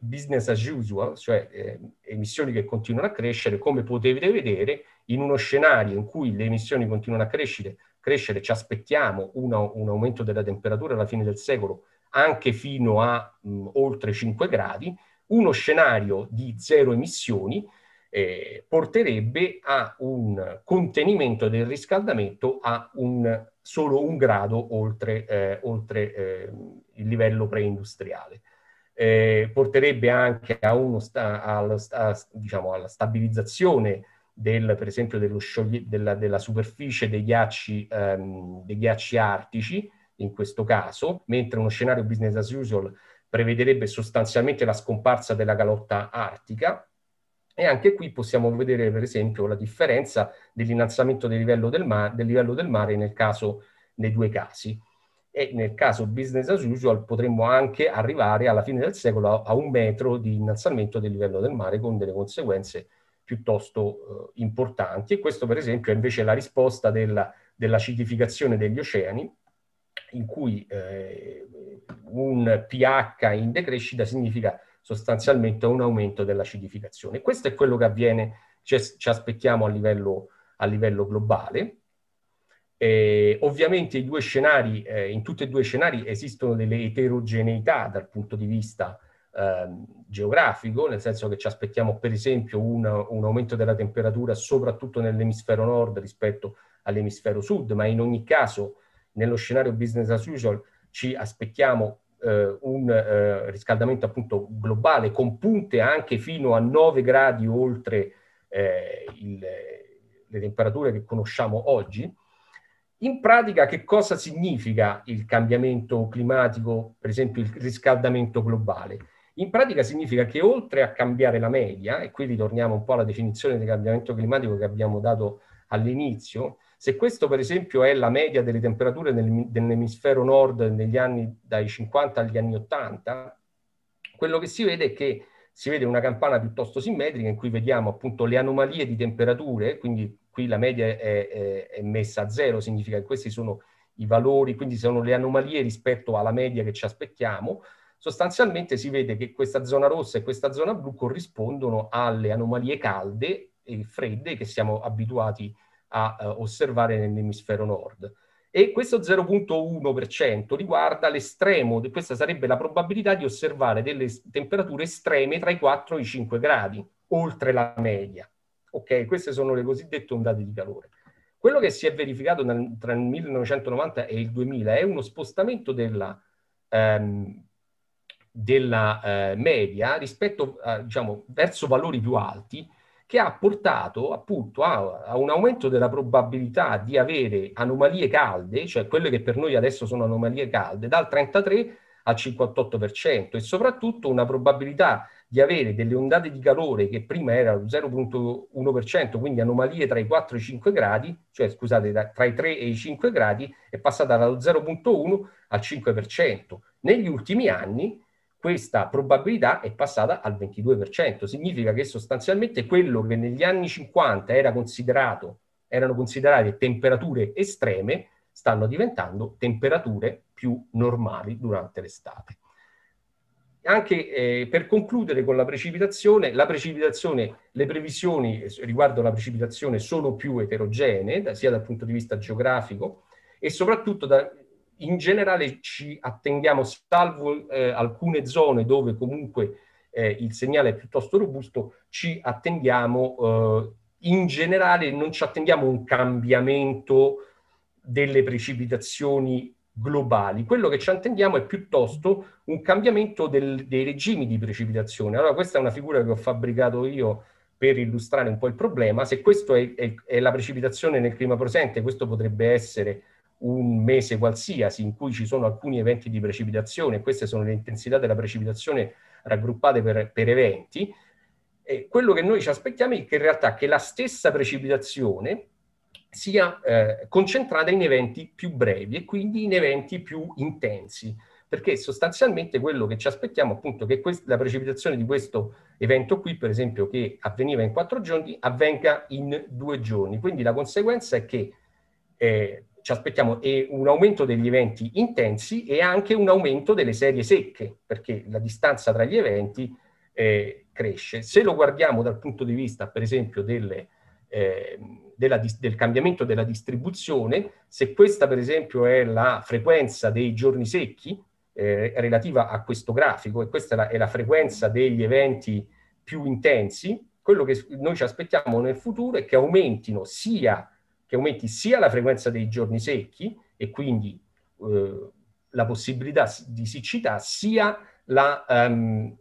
business as usual, cioè eh, emissioni che continuano a crescere, come potete vedere, in uno scenario in cui le emissioni continuano a crescere, crescere ci aspettiamo una, un aumento della temperatura alla fine del secolo anche fino a mh, oltre 5 gradi, uno scenario di zero emissioni eh, porterebbe a un contenimento del riscaldamento a un, solo un grado oltre, eh, oltre eh, il livello preindustriale. Eh, porterebbe anche a uno sta, alla, sta, diciamo, alla stabilizzazione del, per esempio della, della, superficie dei ghiacci, ehm, dei ghiacci artici, in questo caso, mentre uno scenario business as usual prevederebbe sostanzialmente la scomparsa della calotta artica, e anche qui possiamo vedere, per esempio, la differenza dell'innalzamento del livello del, mar- del livello del mare nel caso, nei due casi. E nel caso business as usual potremmo anche arrivare alla fine del secolo a, a un metro di innalzamento del livello del mare con delle conseguenze piuttosto eh, importanti. E questo, per esempio, è invece la risposta della, dell'acidificazione degli oceani, in cui eh, un pH in decrescita significa sostanzialmente un aumento dell'acidificazione. Questo è quello che avviene, ci, ci aspettiamo a livello, a livello globale. Eh, ovviamente scenari, eh, in tutti e due i scenari esistono delle eterogeneità dal punto di vista eh, geografico, nel senso che ci aspettiamo per esempio una, un aumento della temperatura soprattutto nell'emisfero nord rispetto all'emisfero sud, ma in ogni caso nello scenario business as usual ci aspettiamo eh, un eh, riscaldamento appunto globale con punte anche fino a 9 gradi oltre eh, il, le temperature che conosciamo oggi, in pratica che cosa significa il cambiamento climatico, per esempio il riscaldamento globale? In pratica significa che oltre a cambiare la media, e qui ritorniamo un po' alla definizione di cambiamento climatico che abbiamo dato all'inizio, se questo per esempio è la media delle temperature nel, nell'emisfero nord negli anni dai 50 agli anni 80, quello che si vede è che si vede una campana piuttosto simmetrica in cui vediamo appunto le anomalie di temperature, quindi qui la media è, è, è messa a zero, significa che questi sono i valori, quindi sono le anomalie rispetto alla media che ci aspettiamo, sostanzialmente si vede che questa zona rossa e questa zona blu corrispondono alle anomalie calde e fredde che siamo abituati a a eh, osservare nell'emisfero nord. E questo 0.1% riguarda l'estremo, questa sarebbe la probabilità di osservare delle temperature estreme tra i 4 e i 5 gradi, oltre la media. Ok, queste sono le cosiddette ondate di calore. Quello che si è verificato nel, tra il 1990 e il 2000 è uno spostamento della, ehm, della eh, media rispetto, eh, diciamo, verso valori più alti, che ha portato appunto a, a, un aumento della probabilità di avere anomalie calde, cioè quelle che per noi adesso sono anomalie calde, dal 33 al 58% e soprattutto una probabilità di avere delle ondate di calore che prima erano 0.1%, quindi anomalie tra i 4 e i 5 gradi, cioè scusate, tra i 3 e i 5 gradi, è passata dallo 0.1 al 5%. Negli ultimi anni questa probabilità è passata al 22%. Significa che sostanzialmente quello che negli anni 50 era considerato, erano considerate temperature estreme, stanno diventando temperature più normali durante l'estate. Anche eh, per concludere con la precipitazione, la precipitazione, le previsioni riguardo alla precipitazione sono più eterogenee, sia dal punto di vista geografico e soprattutto da, in generale ci attendiamo, salvo eh, alcune zone dove comunque eh, il segnale è piuttosto robusto, ci attendiamo, eh, in generale non ci attendiamo un cambiamento delle precipitazioni globali. Quello che ci attendiamo è piuttosto un cambiamento del, dei regimi di precipitazione. Allora questa è una figura che ho fabbricato io per illustrare un po' il problema. Se questa è, è, è, la precipitazione nel clima presente, questo potrebbe essere un mese qualsiasi in cui ci sono alcuni eventi di precipitazione, queste sono le intensità della precipitazione raggruppate per, per eventi, e quello che noi ci aspettiamo è che in realtà che la stessa precipitazione sia eh, concentrata in eventi più brevi e quindi in eventi più intensi, perché sostanzialmente quello che ci aspettiamo appunto è che quest- la precipitazione di questo evento qui, per esempio, che avveniva in quattro giorni, avvenga in due giorni. Quindi la conseguenza è che eh, ci aspettiamo un aumento degli eventi intensi e anche un aumento delle serie secche, perché la distanza tra gli eventi eh, cresce. Se lo guardiamo dal punto di vista, per esempio, delle, eh, della, del cambiamento della distribuzione, se questa, per esempio, è la frequenza dei giorni secchi eh, relativa a questo grafico, e questa è la, è la frequenza degli eventi più intensi, quello che noi ci aspettiamo nel futuro è che aumentino sia che aumenti sia la frequenza dei giorni secchi e quindi eh, la possibilità di siccità, sia la, um,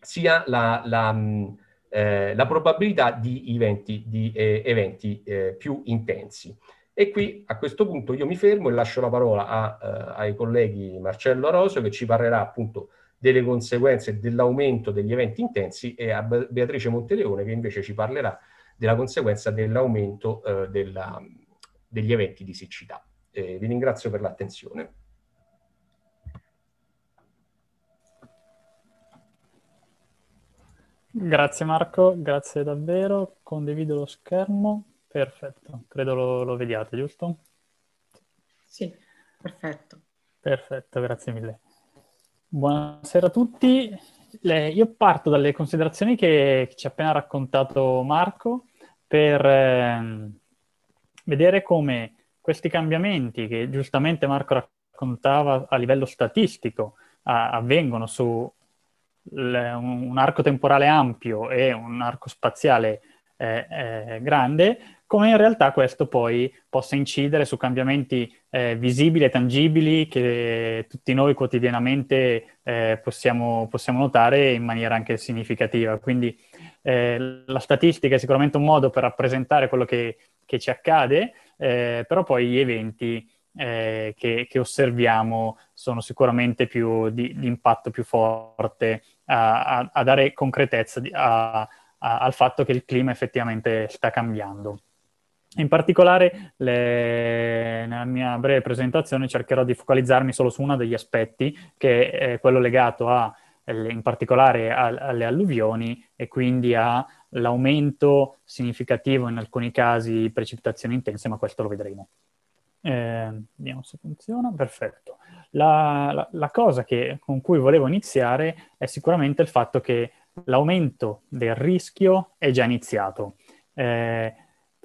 sia la, la, um, eh, la probabilità di eventi, di, eh, eventi eh, più intensi. E qui a questo punto io mi fermo e lascio la parola a, eh, ai colleghi Marcello Arosio che ci parlerà appunto delle conseguenze dell'aumento degli eventi intensi e a Beatrice Monteleone che invece ci parlerà della conseguenza dell'aumento eh, della, degli eventi di siccità. Eh, vi ringrazio per l'attenzione. Grazie Marco, grazie davvero. Condivido lo schermo. Perfetto, credo lo, lo vediate, giusto? Sì, perfetto. Perfetto, grazie mille. Buonasera a tutti le, io parto dalle considerazioni che, che, ci ha appena raccontato Marco per eh, vedere come questi cambiamenti che giustamente Marco raccontava a livello statistico a, avvengono su le, un, un, arco temporale ampio e un arco spaziale eh, eh, grande, come in realtà questo poi possa incidere su cambiamenti eh, visibili e tangibili che tutti noi quotidianamente eh, possiamo, possiamo, notare in maniera anche significativa. Quindi eh, la statistica è sicuramente un modo per rappresentare quello che, che ci accade, eh, però poi gli eventi eh, che, che, osserviamo sono sicuramente più di, di impatto più forte a, a, a dare concretezza a, al fatto che il clima effettivamente sta cambiando. In particolare, le, nella mia breve presentazione cercherò di focalizzarmi solo su uno degli aspetti, che è quello legato a, eh, in particolare alle alluvioni e quindi all'aumento significativo, in alcuni casi, di precipitazioni intense, ma questo lo vedremo. Eh, vediamo se funziona, perfetto. La, la, la cosa che, con cui volevo iniziare è sicuramente il fatto che l'aumento del rischio è già iniziato. Eh,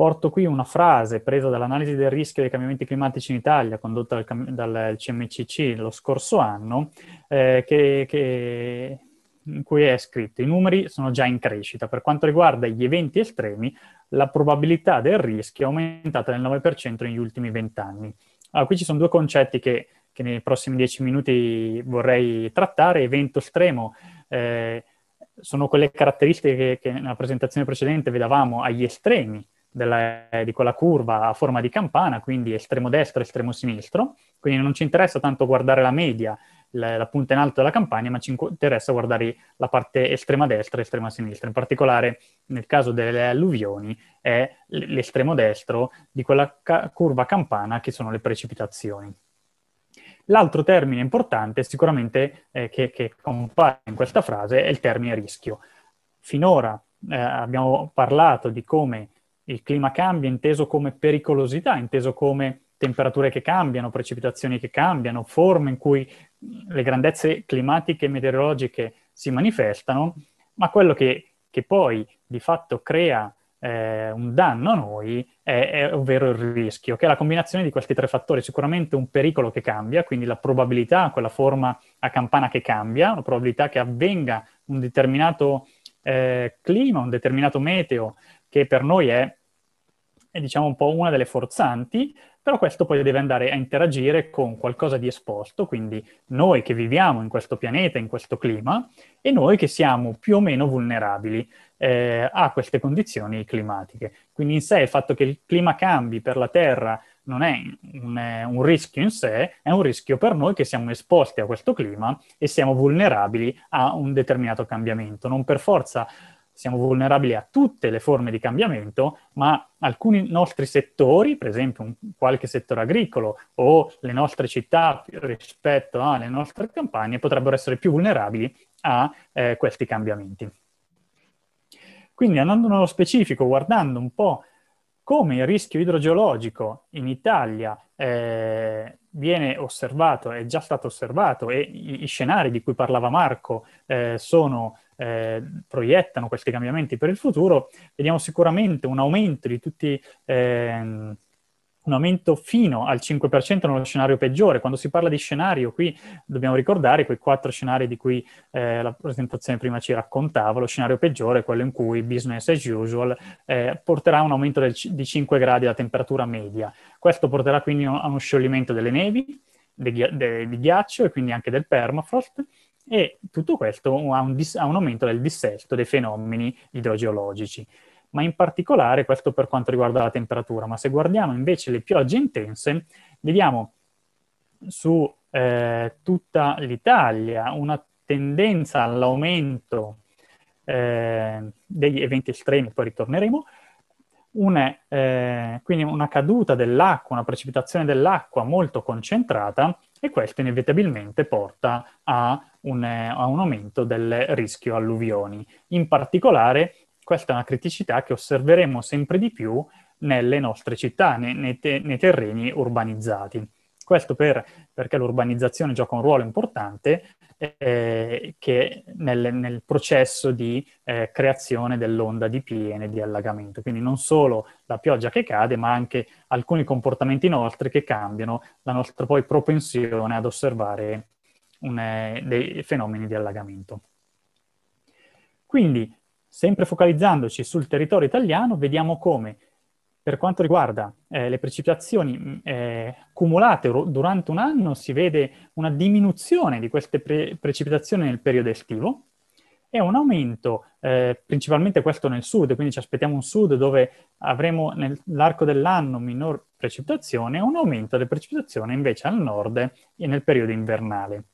Porto qui una frase presa dall'analisi del rischio dei cambiamenti climatici in Italia condotta dal, dal CMCC lo scorso anno, eh, che, che, in cui è scritto i numeri sono già in crescita. Per quanto riguarda gli eventi estremi, la probabilità del rischio è aumentata del 9% negli ultimi 20 anni. Allora, qui ci sono due concetti che, che nei prossimi 10 minuti vorrei trattare. Evento estremo... Eh, sono quelle caratteristiche che, che nella presentazione precedente vedevamo agli estremi della, eh, di quella curva a forma di campana, quindi estremo destro, estremo sinistro, quindi non ci interessa tanto guardare la media, la, la punta in alto della campagna, ma ci interessa guardare la parte estrema destra e estrema sinistra. In particolare, nel caso delle alluvioni, è l'estremo destro di quella ca- curva campana che sono le precipitazioni. L'altro termine importante, sicuramente, eh, che, che compare in questa frase, è il termine rischio. Finora eh, abbiamo parlato di come il clima cambia, inteso come pericolosità, inteso come temperature che cambiano, precipitazioni che cambiano, forme in cui le grandezze climatiche e meteorologiche si manifestano, ma quello che, che poi di fatto crea eh, un danno a noi è, è, ovvero il rischio, che è la combinazione di questi tre fattori, sicuramente un pericolo che cambia, quindi la probabilità, quella forma a campana che cambia, la probabilità che avvenga un determinato eh, clima, un determinato meteo, che per noi è, è diciamo un po' una delle forzanti, però questo poi deve andare a interagire con qualcosa di esposto, quindi noi che viviamo in questo pianeta, in questo clima, e noi che siamo più o meno vulnerabili eh, a queste condizioni climatiche. Quindi in sé il fatto che il clima cambi per la Terra non è un, è un, rischio in sé, è un rischio per noi che siamo esposti a questo clima e siamo vulnerabili a un determinato cambiamento. Non per forza siamo vulnerabili a tutte le forme di cambiamento, ma alcuni nostri settori, per esempio un, qualche settore agricolo o le nostre città rispetto alle nostre campagne, potrebbero essere più vulnerabili a eh, questi cambiamenti. Quindi andando nello specifico, guardando un po' come il rischio idrogeologico in Italia eh, viene osservato, è già stato osservato e i, i scenari di cui parlava Marco eh, sono, eh, proiettano questi cambiamenti per il futuro, vediamo sicuramente un aumento di tutti... Eh, un aumento fino al 5% nello scenario peggiore. Quando si parla di scenario, qui dobbiamo ricordare quei quattro scenari di cui eh, la presentazione prima ci raccontava. Lo scenario peggiore è quello in cui business as usual eh, porterà un aumento del, di 5 gradi la temperatura media. Questo porterà quindi a uno scioglimento delle nevi, di ghiaccio e quindi anche del permafrost e tutto questo ha un, dis- un, aumento del dissesto dei fenomeni idrogeologici ma in particolare questo per quanto riguarda la temperatura. Ma se guardiamo invece le piogge intense, vediamo su eh, tutta l'Italia una tendenza all'aumento eh, degli eventi estremi, poi ritorneremo, una, eh, quindi una caduta dell'acqua, una precipitazione dell'acqua molto concentrata e questo inevitabilmente porta a un, eh, a un aumento del rischio alluvioni. In particolare questa è una criticità che osserveremo sempre di più nelle nostre città, nei, nei, te, nei terreni urbanizzati. Questo per, perché l'urbanizzazione gioca un ruolo importante eh, nel, nel, processo di eh, creazione dell'onda di piene di allagamento. Quindi non solo la pioggia che cade, ma anche alcuni comportamenti nostri che cambiano la nostra poi propensione ad osservare un, eh, dei fenomeni di allagamento. Quindi Sempre focalizzandoci sul territorio italiano, vediamo come per quanto riguarda eh, le precipitazioni mm, eh, cumulate ro- durante un anno si vede una diminuzione di queste pre- precipitazioni nel periodo estivo e un aumento, eh, principalmente questo nel sud, quindi ci aspettiamo un sud dove avremo nell'arco dell'anno minor precipitazione e un aumento delle precipitazioni invece al nord e nel periodo invernale.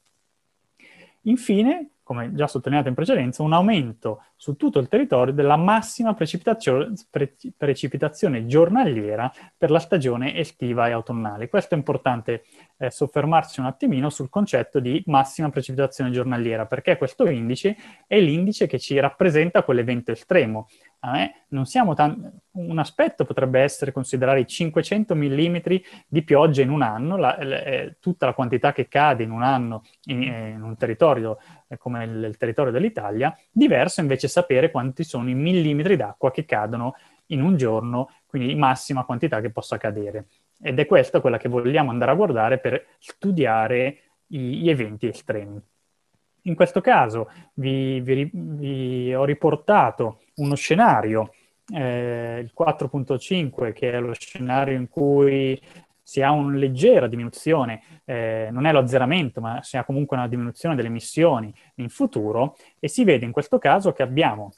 Infine, come già sottolineato in precedenza, un aumento su tutto il territorio della massima precipitazio- pre- precipitazione giornaliera per la stagione estiva e autunnale. Questo è importante eh, soffermarsi un attimino sul concetto di massima precipitazione giornaliera, perché questo indice è l'indice che ci rappresenta quell'evento estremo a me non siamo tanti. Un aspetto potrebbe essere considerare i 500 mm di pioggia in un anno, la, la, eh, tutta la quantità che cade in un anno in, eh, in un territorio eh, come il, il, territorio dell'Italia, diverso invece sapere quanti sono i millimetri d'acqua che cadono in un giorno, quindi massima quantità che possa cadere. Ed è questa quella che vogliamo andare a guardare per studiare i, gli eventi estremi. In questo caso vi, vi, vi ho riportato uno scenario, eh, il 4.5, che è lo scenario in cui si ha una leggera diminuzione, eh, non è lo azzeramento, ma si ha comunque una diminuzione delle emissioni in futuro, e si vede in questo caso che abbiamo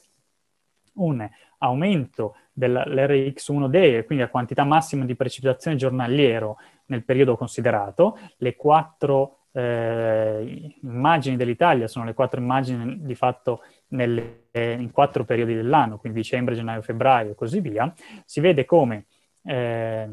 un aumento dell'RX1D, quindi la quantità massima di precipitazione giornaliero nel periodo considerato, le quattro eh, immagini dell'Italia sono le quattro immagini di fatto nelle in quattro periodi dell'anno, quindi dicembre, gennaio, febbraio e così via, si vede come eh,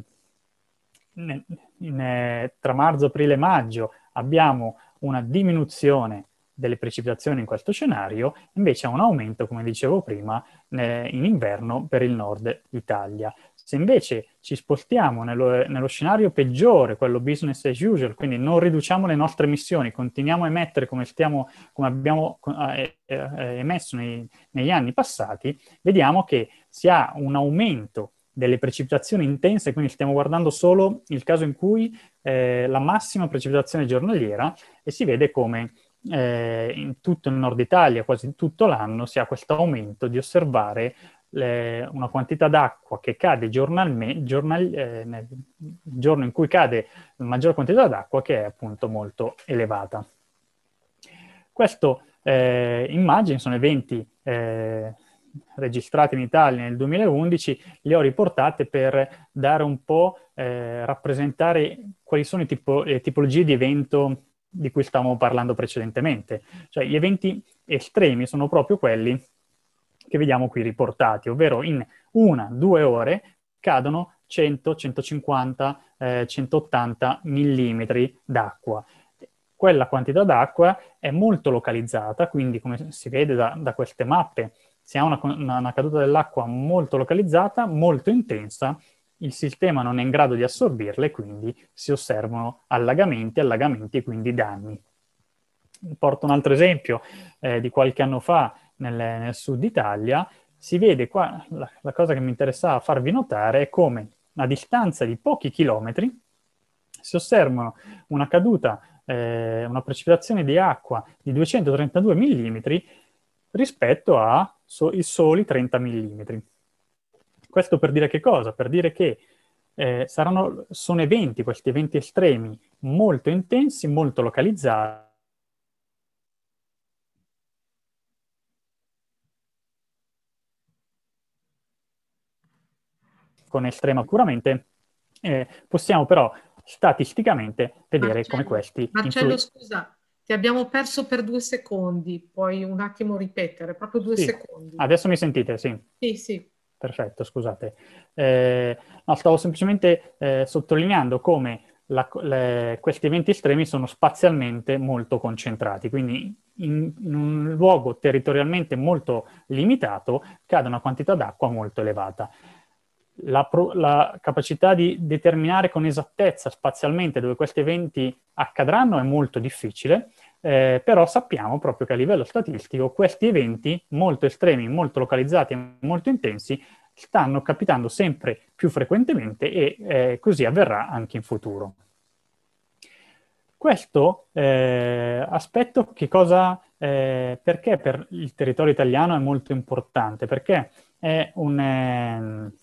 in, in, tra marzo, aprile e maggio abbiamo una diminuzione delle precipitazioni in questo scenario, invece ha un aumento, come dicevo prima, eh, in inverno per il nord Italia. Se invece ci spostiamo nello, nello, scenario peggiore, quello business as usual, quindi non riduciamo le nostre emissioni, continuiamo a emettere come, stiamo, come abbiamo eh, eh, emesso nei, negli anni passati, vediamo che si ha un aumento delle precipitazioni intense, quindi stiamo guardando solo il caso in cui eh, la massima precipitazione giornaliera e si vede come eh, in tutto il nord Italia, quasi tutto l'anno, si ha questo aumento di osservare le, una quantità d'acqua che cade giornalmente, giornal, eh, nel giorno in cui cade la maggior quantità d'acqua che è appunto molto elevata. Queste eh, immagini sono eventi eh, registrati in Italia nel 2011, le ho riportate per dare un po', eh, rappresentare quali sono le, tipo, le tipologie di evento di cui stavamo parlando precedentemente. Cioè gli eventi estremi sono proprio quelli che vediamo qui riportati, ovvero in una, due ore cadono 100, 150, eh, 180 mm d'acqua. Quella quantità d'acqua è molto localizzata, quindi come si vede da, da queste mappe, si ha una, una, caduta dell'acqua molto localizzata, molto intensa il sistema non è in grado di assorbirle, quindi si osservano allagamenti, allagamenti e quindi danni. Porto un altro esempio eh, di qualche anno fa nel, nel, sud Italia, si vede qua, la, la cosa che mi interessava farvi notare è come a distanza di pochi chilometri si osservano una caduta, eh, una precipitazione di acqua di 232 mm rispetto a so, i soli 30 mm. Questo per dire che cosa? Per dire che eh, saranno, sono eventi, questi eventi estremi, molto intensi, molto localizzati, con estrema puramente, eh, possiamo però statisticamente vedere Marcello, come questi... Marcello, influ- scusa, ti abbiamo perso per due secondi, puoi un attimo ripetere, proprio due sì. secondi. Adesso mi sentite, sì. Sì, sì. Perfetto, scusate. Eh, no, stavo semplicemente eh, sottolineando come la, le, questi eventi estremi sono spazialmente molto concentrati, quindi in, in, un luogo territorialmente molto limitato cade una quantità d'acqua molto elevata. La, pro, la capacità di determinare con esattezza spazialmente dove questi eventi accadranno è molto difficile eh, però sappiamo proprio che a livello statistico questi eventi molto estremi, molto localizzati e molto intensi stanno capitando sempre più frequentemente e eh, così avverrà anche in futuro. Questo eh, aspetto cosa, eh, perché per il territorio italiano è molto importante? Perché un, ehm,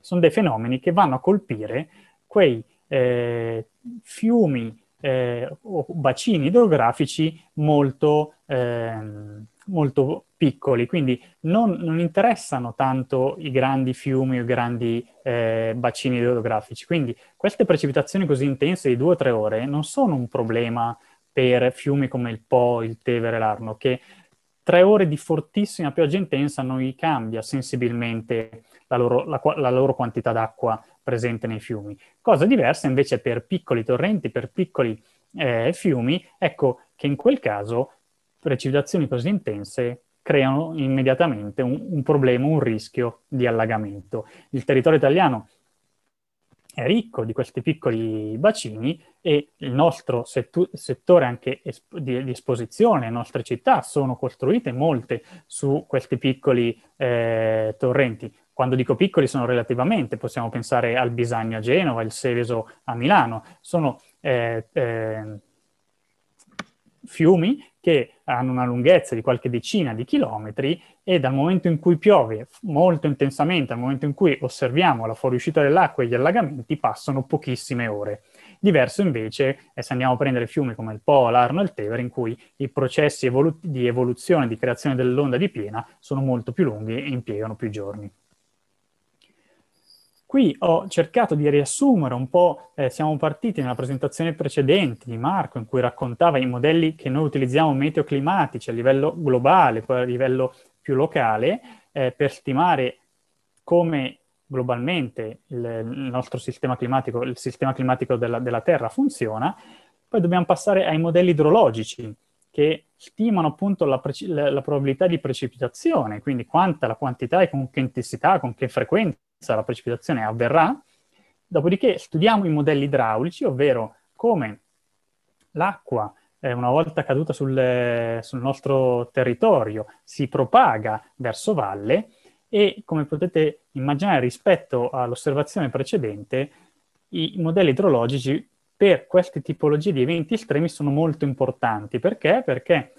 sono dei fenomeni che vanno a colpire quei eh, fiumi eh, bacini idrografici molto, ehm, molto piccoli, quindi non, non, interessano tanto i grandi fiumi o i grandi eh, bacini idrografici. Quindi queste precipitazioni così intense di due o tre ore non sono un problema per fiumi come il Po, il Tevere, l'Arno, che tre ore di fortissima pioggia intensa non gli cambia sensibilmente la loro, la, la loro quantità d'acqua presente nei fiumi. Cosa diversa invece per piccoli torrenti, per piccoli eh, fiumi, ecco che in quel caso precipitazioni così intense creano immediatamente un, un problema, un rischio di allagamento. Il territorio italiano è ricco di questi piccoli bacini e il nostro settu- settore anche es- di, di, esposizione, le nostre città sono costruite molte su questi piccoli eh, torrenti. Quando dico piccoli sono relativamente, possiamo pensare al Bisagno a Genova, il Seveso a Milano, sono eh, eh, fiumi che hanno una lunghezza di qualche decina di chilometri e dal momento in cui piove molto intensamente, al momento in cui osserviamo la fuoriuscita dell'acqua e gli allagamenti, passano pochissime ore. Diverso invece è se andiamo a prendere fiumi come il Po, l'Arno e il Tevere, in cui i processi evolu- di evoluzione, di creazione dell'onda di piena sono molto più lunghi e impiegano più giorni. Qui ho cercato di riassumere un po', eh, siamo partiti nella presentazione precedente di Marco in cui raccontava i modelli che noi utilizziamo meteoclimatici a livello globale, poi a livello più locale, eh, per stimare come globalmente il, il, nostro sistema climatico, il sistema climatico della, della Terra funziona. Poi dobbiamo passare ai modelli idrologici, che stimano appunto la, preci- la, la, probabilità di precipitazione, quindi quanta, la quantità e con che intensità, con che frequenza la precipitazione avverrà. Dopodiché studiamo i modelli idraulici, ovvero come l'acqua, eh, una volta caduta sul, eh, sul nostro territorio, si propaga verso valle e, come potete immaginare rispetto all'osservazione precedente, i modelli idrologici per queste tipologie di eventi estremi sono molto importanti. Perché? Perché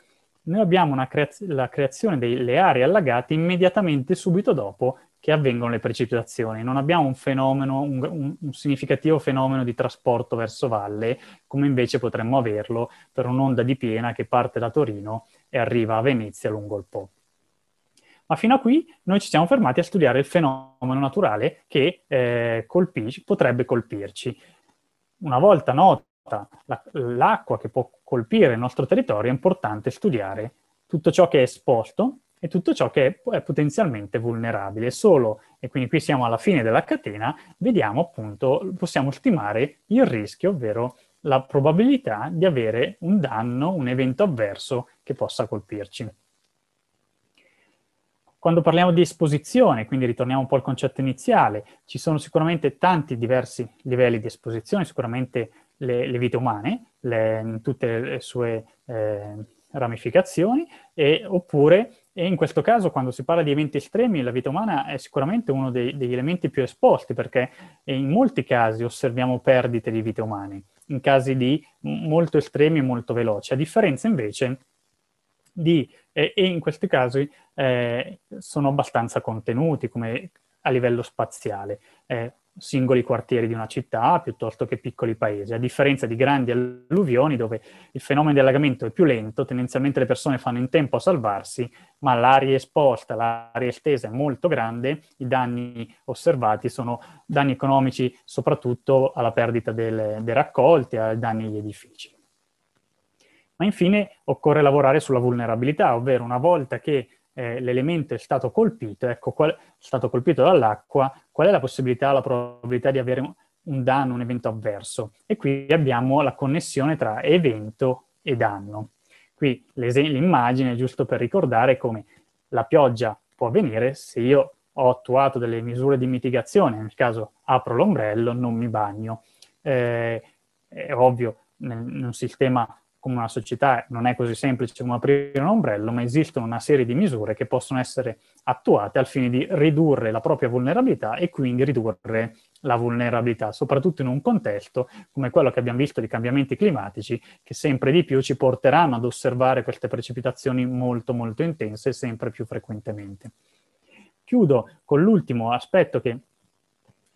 noi abbiamo creaz- la creazione delle aree allagate immediatamente subito dopo che avvengono le precipitazioni. Non abbiamo un fenomeno, un, un, un, significativo fenomeno di trasporto verso valle, come invece potremmo averlo per un'onda di piena che parte da Torino e arriva a Venezia lungo il Po. Ma fino a qui noi ci siamo fermati a studiare il fenomeno naturale che eh, colpì, potrebbe colpirci. Una volta nota la, l'acqua che può colpire il nostro territorio, è importante studiare tutto ciò che è esposto e tutto ciò che è potenzialmente vulnerabile. Solo, e quindi qui siamo alla fine della catena, vediamo appunto, possiamo stimare il rischio, ovvero la probabilità di avere un danno, un evento avverso che possa colpirci. Quando parliamo di esposizione, quindi ritorniamo un po' al concetto iniziale, ci sono sicuramente tanti diversi livelli di esposizione, sicuramente le, le vite umane, le, tutte le sue eh, ramificazioni, e, oppure e in questo caso, quando si parla di eventi estremi, la vita umana è sicuramente uno dei, degli elementi più esposti, perché in molti casi osserviamo perdite di vite umane, in casi di molto estremi e molto veloci, a differenza invece di, eh, e in questi casi eh, sono abbastanza contenuti come a livello spaziale. Eh, singoli quartieri di una città piuttosto che piccoli paesi, a differenza di grandi alluvioni dove il fenomeno di allagamento è più lento, tendenzialmente le persone fanno in tempo a salvarsi, ma l'aria esposta, l'aria estesa è molto grande, i danni osservati sono danni economici soprattutto alla perdita del, dei raccolti, ai danni agli edifici. Ma infine occorre lavorare sulla vulnerabilità, ovvero una volta che eh, l'elemento è stato colpito, ecco, qual, è stato colpito dall'acqua, qual è la possibilità, la probabilità di avere un, danno, un evento avverso. E qui abbiamo la connessione tra evento e danno. Qui l'immagine, è giusto per ricordare come la pioggia può avvenire se io ho attuato delle misure di mitigazione, nel caso apro l'ombrello, non mi bagno. Eh, è ovvio, in un sistema come una società non è così semplice come aprire un ombrello, ma esistono una serie di misure che possono essere attuate al fine di ridurre la propria vulnerabilità e quindi ridurre la vulnerabilità, soprattutto in un contesto come quello che abbiamo visto di cambiamenti climatici, che sempre di più ci porteranno ad osservare queste precipitazioni molto molto intense e sempre più frequentemente. Chiudo con l'ultimo aspetto che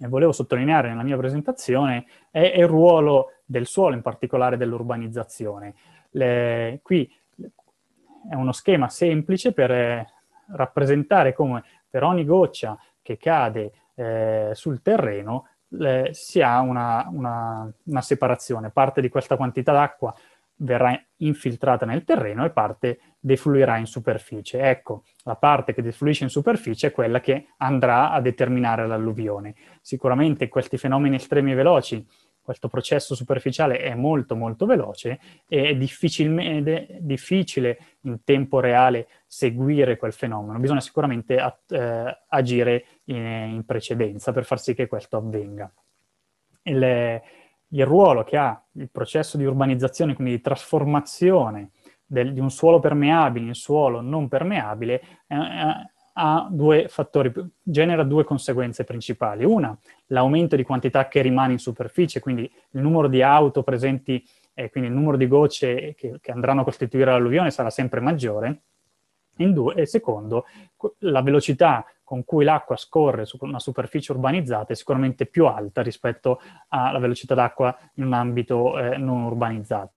volevo sottolineare nella mia presentazione, è il ruolo del suolo, in particolare dell'urbanizzazione. Le, qui è uno schema semplice per eh, rappresentare come per ogni goccia che cade eh, sul terreno le, si ha una, una, una separazione, parte di questa quantità d'acqua verrà infiltrata nel terreno e parte defluirà in superficie. Ecco, la parte che defluisce in superficie è quella che andrà a determinare l'alluvione. Sicuramente questi fenomeni estremi e veloci questo processo superficiale è molto molto veloce e è difficile in tempo reale seguire quel fenomeno. Bisogna sicuramente at- eh, agire in, in, precedenza per far sì che questo avvenga. Il, il, ruolo che ha il processo di urbanizzazione, quindi di trasformazione del, di un suolo permeabile in suolo non permeabile, è, eh, eh, due fattori, genera due conseguenze principali. Una, l'aumento di quantità che rimane in superficie, quindi il numero di auto presenti, eh, quindi il numero di gocce che, che andranno a costituire l'alluvione sarà sempre maggiore. Due, e secondo, la velocità con cui l'acqua scorre su una superficie urbanizzata è sicuramente più alta rispetto alla velocità d'acqua in un ambito eh, non urbanizzato.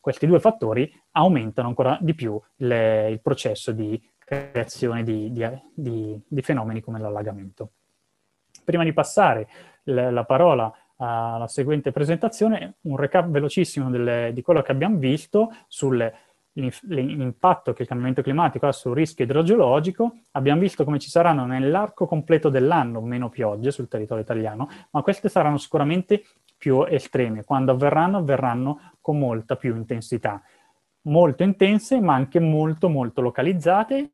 Questi due fattori aumentano ancora di più le, il processo di creazione di, di, di, di fenomeni come l'allagamento. Prima di passare la, la parola alla seguente presentazione, un recap velocissimo delle, di quello che abbiamo visto sull'impatto che il cambiamento climatico ha sul rischio idrogeologico. Abbiamo visto come ci saranno nell'arco completo dell'anno meno piogge sul territorio italiano, ma queste saranno sicuramente più estreme. Quando avverranno, avverranno con molta più intensità molto intense ma anche molto molto localizzate.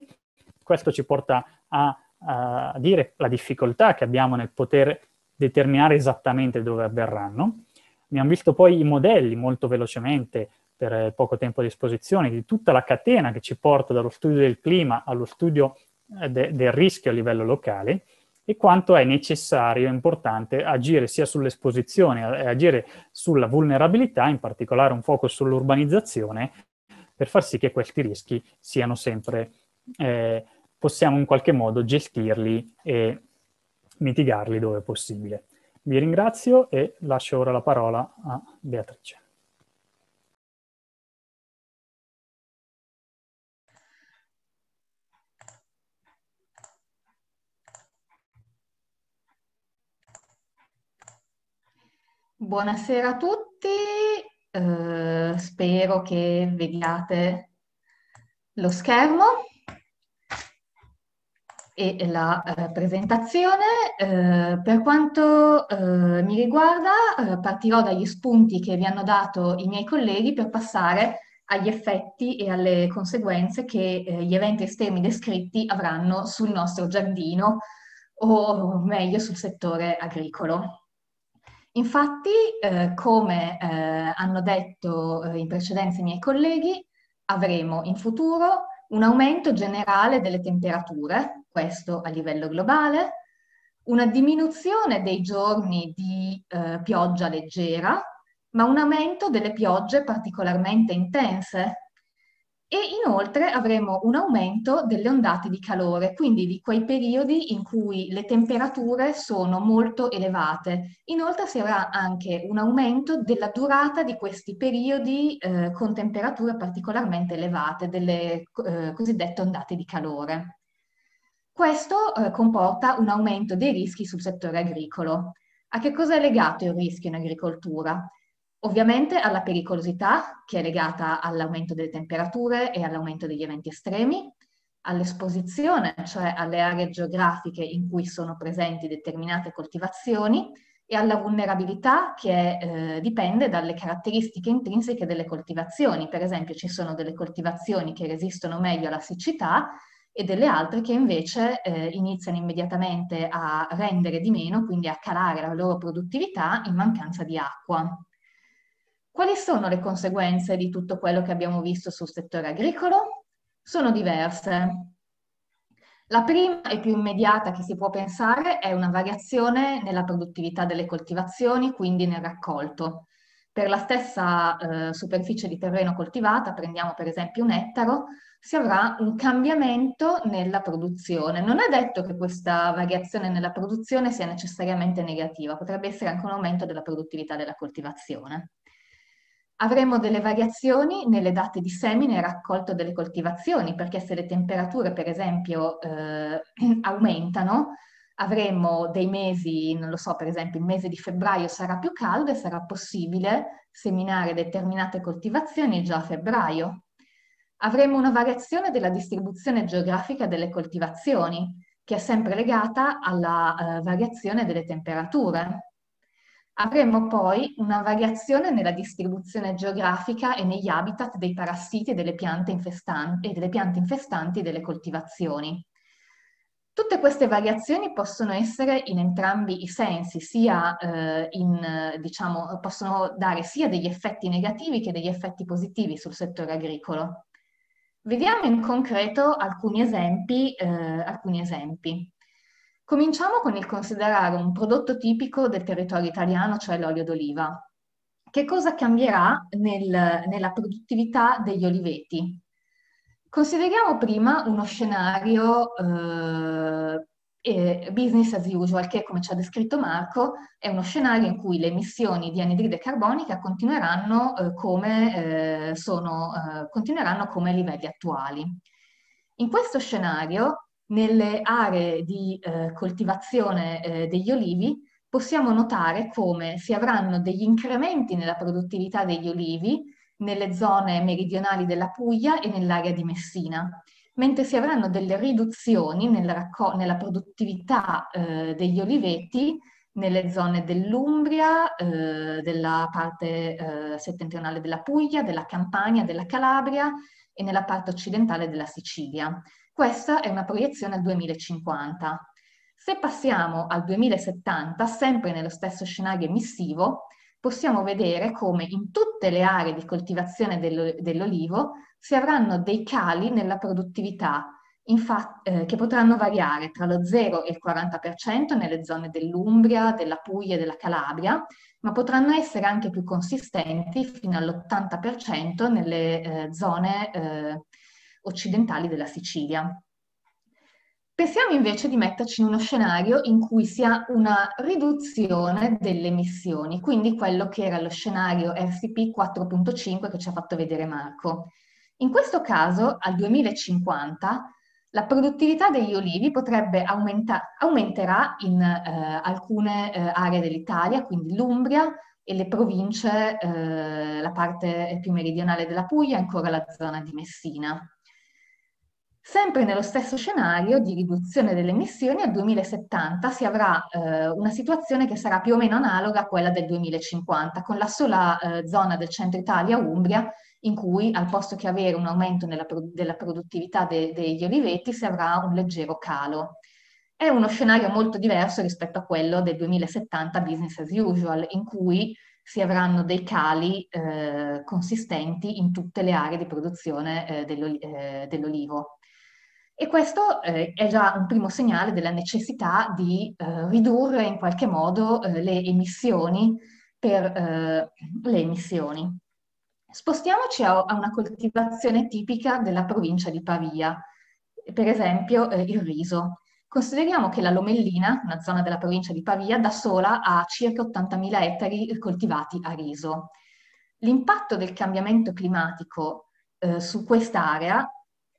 Questo ci porta a, a dire la difficoltà che abbiamo nel poter determinare esattamente dove avverranno. Abbiamo visto poi i modelli molto velocemente per eh, poco tempo a disposizione di tutta la catena che ci porta dallo studio del clima allo studio eh, de- del rischio a livello locale e quanto è necessario e importante agire sia sull'esposizione, eh, agire sulla vulnerabilità, in particolare un focus sull'urbanizzazione, per far sì che questi rischi siano sempre, eh, possiamo in qualche modo gestirli e mitigarli dove possibile. Vi ringrazio e lascio ora la parola a Beatrice. Buonasera a tutti. Eh, spero che vediate lo schermo e la eh, presentazione. Eh, per quanto eh, mi riguarda, eh, partirò dagli spunti che vi hanno dato i miei colleghi per passare agli effetti e alle conseguenze che eh, gli eventi estremi descritti avranno sul nostro giardino o meglio sul settore agricolo. Infatti, eh, come eh, hanno detto eh, in precedenza i miei colleghi, avremo in futuro un aumento generale delle temperature, questo a livello globale, una diminuzione dei giorni di eh, pioggia leggera, ma un aumento delle piogge particolarmente intense, e inoltre avremo un aumento delle ondate di calore, quindi di quei periodi in cui le temperature sono molto elevate. Inoltre si avrà anche un aumento della durata di questi periodi eh, con temperature particolarmente elevate, delle eh, cosiddette ondate di calore. Questo eh, comporta un aumento dei rischi sul settore agricolo. A che cosa è legato il rischio in agricoltura? Ovviamente alla pericolosità che è legata all'aumento delle temperature e all'aumento degli eventi estremi, all'esposizione, cioè alle aree geografiche in cui sono presenti determinate coltivazioni e alla vulnerabilità che eh, dipende dalle caratteristiche intrinseche delle coltivazioni. Per esempio ci sono delle coltivazioni che resistono meglio alla siccità e delle altre che invece eh, iniziano immediatamente a rendere di meno, quindi a calare la loro produttività in mancanza di acqua. Quali sono le conseguenze di tutto quello che abbiamo visto sul settore agricolo? Sono diverse. La prima e più immediata che si può pensare è una variazione nella produttività delle coltivazioni, quindi nel raccolto. Per la stessa eh, superficie di terreno coltivata, prendiamo per esempio un ettaro, si avrà un cambiamento nella produzione. Non è detto che questa variazione nella produzione sia necessariamente negativa, potrebbe essere anche un aumento della produttività della coltivazione. Avremo delle variazioni nelle date di semine e raccolto delle coltivazioni, perché se le temperature, per esempio, eh, aumentano, avremo dei mesi, non lo so, per esempio il mese di febbraio sarà più caldo e sarà possibile seminare determinate coltivazioni già a febbraio. Avremo una variazione della distribuzione geografica delle coltivazioni, che è sempre legata alla eh, variazione delle temperature avremo poi una variazione nella distribuzione geografica e negli habitat dei parassiti e delle piante infestanti e delle, piante infestanti e delle coltivazioni. Tutte queste variazioni possono essere in entrambi i sensi, sia, eh, in, diciamo, possono dare sia degli effetti negativi che degli effetti positivi sul settore agricolo. Vediamo in concreto alcuni esempi. Eh, alcuni esempi. Cominciamo con il considerare un prodotto tipico del territorio italiano, cioè l'olio d'oliva. Che cosa cambierà nel, nella produttività degli oliveti? Consideriamo prima uno scenario eh, eh, business as usual, che come ci ha descritto Marco è uno scenario in cui le emissioni di anidride carbonica continueranno, eh, come, eh, sono, eh, continueranno come livelli attuali. In questo scenario nelle aree di eh, coltivazione eh, degli olivi possiamo notare come si avranno degli incrementi nella produttività degli olivi nelle zone meridionali della Puglia e nell'area di Messina, mentre si avranno delle riduzioni nella, racco- nella produttività eh, degli oliveti nelle zone dell'Umbria, eh, della parte eh, settentrionale della Puglia, della Campania, della Calabria e nella parte occidentale della Sicilia. Questa è una proiezione al 2050. Se passiamo al 2070, sempre nello stesso scenario emissivo, possiamo vedere come in tutte le aree di coltivazione dell'olivo si avranno dei cali nella produttività, infatti, eh, che potranno variare tra lo 0 e il 40% nelle zone dell'Umbria, della Puglia e della Calabria, ma potranno essere anche più consistenti fino all'80% nelle eh, zone eh, occidentali della Sicilia. Pensiamo invece di metterci in uno scenario in cui si ha una riduzione delle emissioni, quindi quello che era lo scenario RCP 4.5 che ci ha fatto vedere Marco. In questo caso, al 2050, la produttività degli olivi aumenta- aumenterà in eh, alcune eh, aree dell'Italia, quindi l'Umbria e le province, eh, la parte più meridionale della Puglia e ancora la zona di Messina. Sempre nello stesso scenario di riduzione delle emissioni, al 2070 si avrà eh, una situazione che sarà più o meno analoga a quella del 2050, con la sola eh, zona del centro Italia, Umbria, in cui al posto che avere un aumento pro- della produttività de- degli oliveti si avrà un leggero calo. È uno scenario molto diverso rispetto a quello del 2070 business as usual, in cui si avranno dei cali eh, consistenti in tutte le aree di produzione eh, eh, dell'olivo. E questo eh, è già un primo segnale della necessità di eh, ridurre in qualche modo eh, le emissioni per eh, le emissioni. Spostiamoci a, a, una coltivazione tipica della provincia di Pavia, per esempio eh, il riso. Consideriamo che la Lomellina, una zona della provincia di Pavia, da sola ha circa 80.000 ettari coltivati a riso. L'impatto del cambiamento climatico eh, su quest'area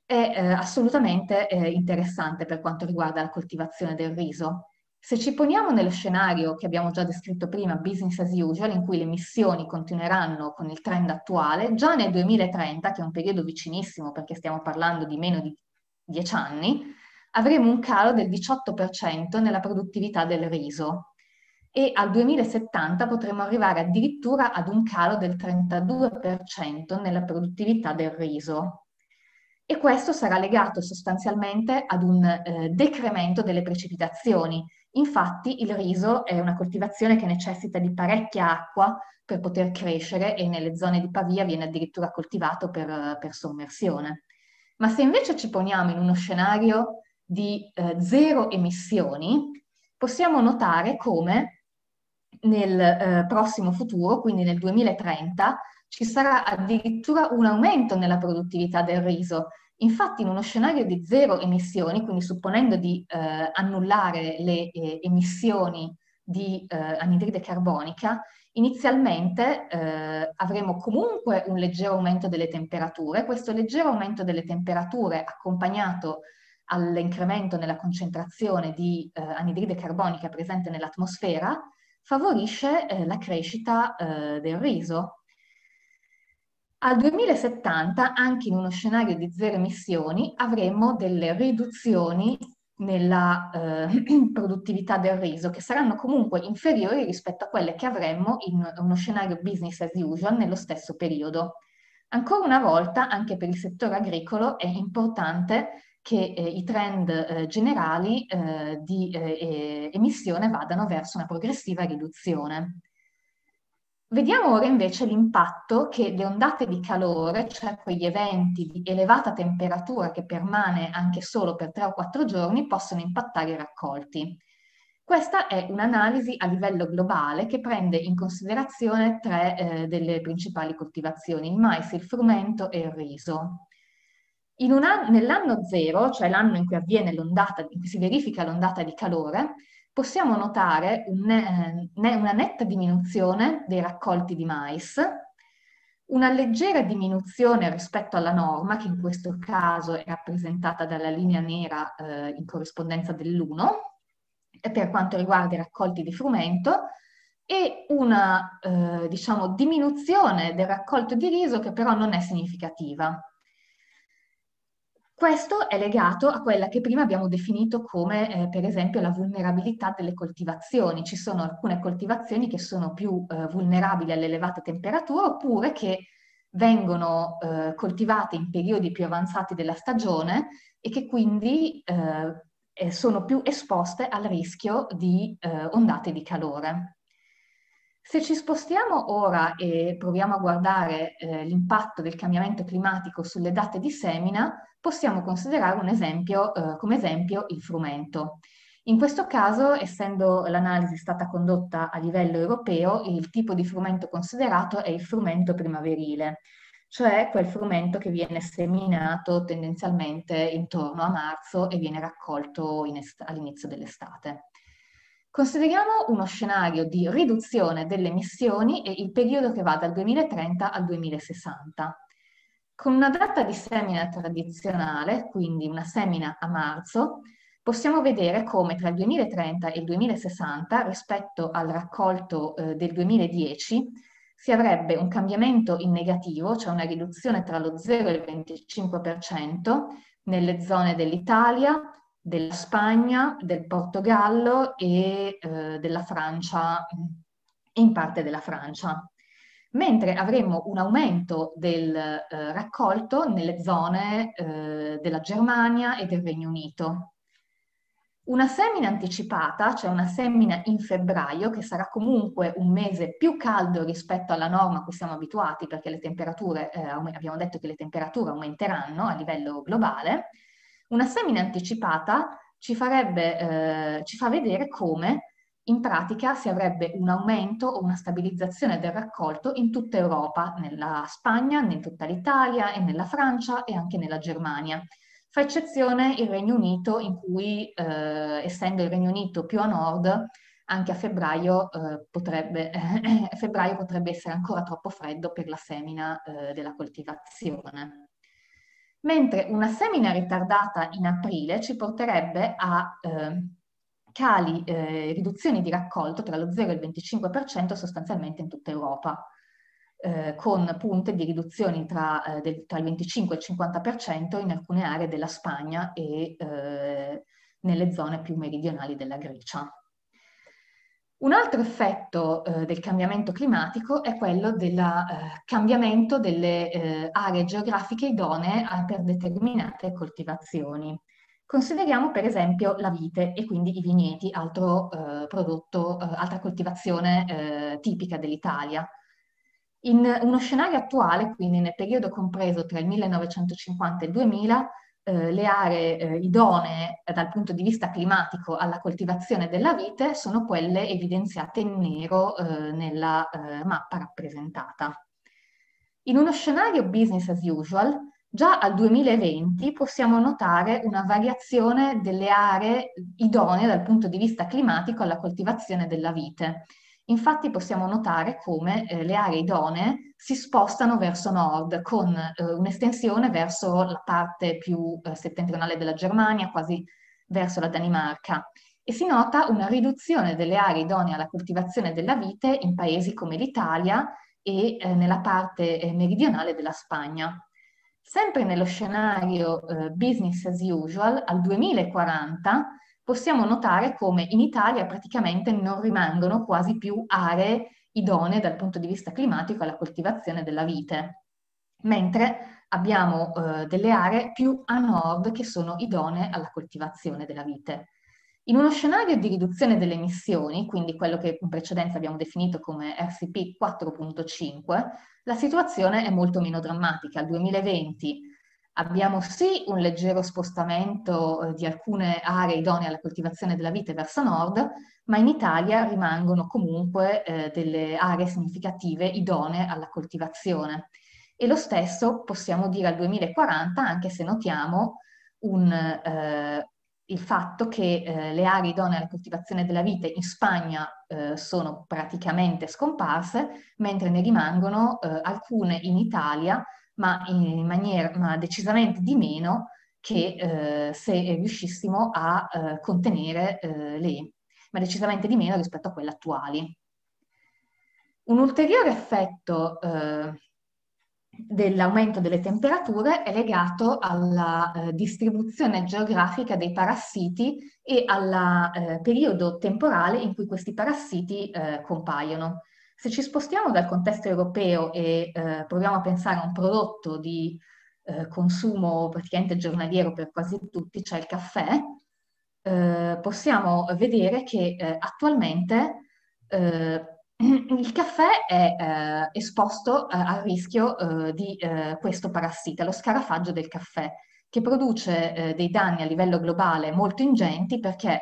è eh, assolutamente eh, interessante per quanto riguarda la coltivazione del riso. Se ci poniamo nello scenario che abbiamo già descritto prima, business as usual, in cui le emissioni continueranno con il trend attuale, già nel 2030, che è un periodo vicinissimo perché stiamo parlando di meno di 10 anni, avremo un calo del 18% nella produttività del riso e al 2070 potremo arrivare addirittura ad un calo del 32% nella produttività del riso e questo sarà legato sostanzialmente ad un eh, decremento delle precipitazioni. Infatti il riso è una coltivazione che necessita di parecchia acqua per poter crescere e nelle zone di Pavia viene addirittura coltivato per, per sommersione. Ma se invece ci poniamo in uno scenario di eh, zero emissioni, possiamo notare come nel eh, prossimo futuro, quindi nel 2030, ci sarà addirittura un aumento nella produttività del riso. Infatti in uno scenario di zero emissioni, quindi supponendo di eh, annullare le eh, emissioni di eh, anidride carbonica, inizialmente eh, avremo comunque un leggero aumento delle temperature. Questo leggero aumento delle temperature accompagnato all'incremento nella concentrazione di eh, anidride carbonica presente nell'atmosfera favorisce eh, la crescita eh, del riso al 2070, anche in uno scenario di zero emissioni, avremo delle riduzioni nella eh, produttività del riso, che saranno comunque inferiori rispetto a quelle che avremmo in uno scenario business as usual nello stesso periodo. Ancora una volta, anche per il settore agricolo, è importante che eh, i trend eh, generali eh, di eh, emissione vadano verso una progressiva riduzione. Vediamo ora invece l'impatto che le ondate di calore, cioè quegli eventi di elevata temperatura che permane anche solo per 3 o 4 giorni, possono impattare i raccolti. Questa è un'analisi a livello globale che prende in considerazione tre eh, delle principali coltivazioni, il mais, il frumento e il riso. An- nell'anno zero, cioè l'anno in cui, l'ondata, in cui si verifica l'ondata di calore, possiamo notare un, eh, una netta diminuzione dei raccolti di mais, una leggera diminuzione rispetto alla norma, che in questo caso è rappresentata dalla linea nera eh, in corrispondenza dell'1, eh, per quanto riguarda i raccolti di frumento, e una eh, diciamo, diminuzione del raccolto di riso che però non è significativa. Questo è legato a quella che prima abbiamo definito come eh, per esempio la vulnerabilità delle coltivazioni. Ci sono alcune coltivazioni che sono più eh, vulnerabili alle elevate temperature oppure che vengono eh, coltivate in periodi più avanzati della stagione e che quindi eh, sono più esposte al rischio di eh, ondate di calore. Se ci spostiamo ora e proviamo a guardare eh, l'impatto del cambiamento climatico sulle date di semina, possiamo considerare esempio, eh, come esempio il frumento. In questo caso, essendo l'analisi stata condotta a livello europeo, il tipo di frumento considerato è il frumento primaverile, cioè quel frumento che viene seminato tendenzialmente intorno a marzo e viene raccolto est- all'inizio dell'estate. Consideriamo uno scenario di riduzione delle emissioni e il periodo che va dal 2030 al 2060. Con una data di semina tradizionale, quindi una semina a marzo, possiamo vedere come tra il 2030 e il 2060, rispetto al raccolto eh, del 2010, si avrebbe un cambiamento in negativo, cioè una riduzione tra lo 0 e il 25% nelle zone dell'Italia, della Spagna, del Portogallo e eh, della Francia, in parte della Francia. Mentre avremo un aumento del eh, raccolto nelle zone eh, della Germania e del Regno Unito. Una semina anticipata, cioè una semina in febbraio, che sarà comunque un mese più caldo rispetto alla norma a cui siamo abituati, perché le temperature, eh, abbiamo detto che le temperature aumenteranno a livello globale, una semina anticipata ci, farebbe, eh, ci fa vedere come in pratica si avrebbe un aumento o una stabilizzazione del raccolto in tutta Europa, nella Spagna, in tutta l'Italia e nella Francia e anche nella Germania. Fa eccezione il Regno Unito in cui, eh, essendo il Regno Unito più a nord, anche a febbraio, eh, potrebbe, eh, eh febbraio potrebbe, essere ancora troppo freddo per la semina eh, della coltivazione mentre una semina ritardata in aprile ci porterebbe a eh, cali, eh, riduzioni di raccolto tra lo 0 e il 25% sostanzialmente in tutta Europa, eh, con punte di riduzioni tra, eh, del, tra, il 25 e il 50% in alcune aree della Spagna e eh, nelle zone più meridionali della Grecia. Un altro effetto eh, del cambiamento climatico è quello del eh, cambiamento delle eh, aree geografiche idonee a, per determinate coltivazioni. Consideriamo per esempio la vite e quindi i vigneti, altro eh, prodotto, eh, altra coltivazione eh, tipica dell'Italia. In uno scenario attuale, quindi nel periodo compreso tra il 1950 e il 2000, eh, le aree eh, idonee dal punto di vista climatico alla coltivazione della vite sono quelle evidenziate in nero eh, nella eh, mappa rappresentata. In uno scenario business as usual, Già al 2020 possiamo notare una variazione delle aree idonee dal punto di vista climatico alla coltivazione della vite. Infatti possiamo notare come eh, le aree idonee si spostano verso nord con eh, un'estensione verso la parte più eh, settentrionale della Germania, quasi verso la Danimarca. E si nota una riduzione delle aree idonee alla coltivazione della vite in paesi come l'Italia e eh, nella parte eh, meridionale della Spagna. Sempre nello scenario eh, business as usual, al 2040 possiamo notare come in Italia praticamente non rimangono quasi più aree idonee dal punto di vista climatico alla coltivazione della vite, mentre abbiamo eh, delle aree più a nord che sono idonee alla coltivazione della vite. In uno scenario di riduzione delle emissioni, quindi quello che in precedenza abbiamo definito come RCP 4.5, la situazione è molto meno drammatica. Al 2020 Abbiamo sì un leggero spostamento eh, di alcune aree idonee alla coltivazione della vite verso nord, ma in Italia rimangono comunque eh, delle aree significative idonee alla coltivazione. E lo stesso possiamo dire al 2040, anche se notiamo un, eh, il fatto che eh, le aree idonee alla coltivazione della vite in Spagna eh, sono praticamente scomparse, mentre ne rimangono eh, alcune in Italia ma, maniera, ma decisamente di meno che eh, se riuscissimo a eh, contenere eh, le E, ma decisamente di meno rispetto a quelle attuali. Un ulteriore effetto eh, dell'aumento delle temperature è legato alla eh, distribuzione geografica dei parassiti e al eh, periodo temporale in cui questi parassiti eh, compaiono. Se ci spostiamo dal contesto europeo e eh, proviamo a pensare a un prodotto di eh, consumo praticamente giornaliero per quasi tutti, cioè il caffè, eh, possiamo vedere che eh, attualmente eh, il caffè è eh, esposto al rischio di questo parassita, lo scarafaggio del caffè, che produce dei danni a livello globale molto ingenti perché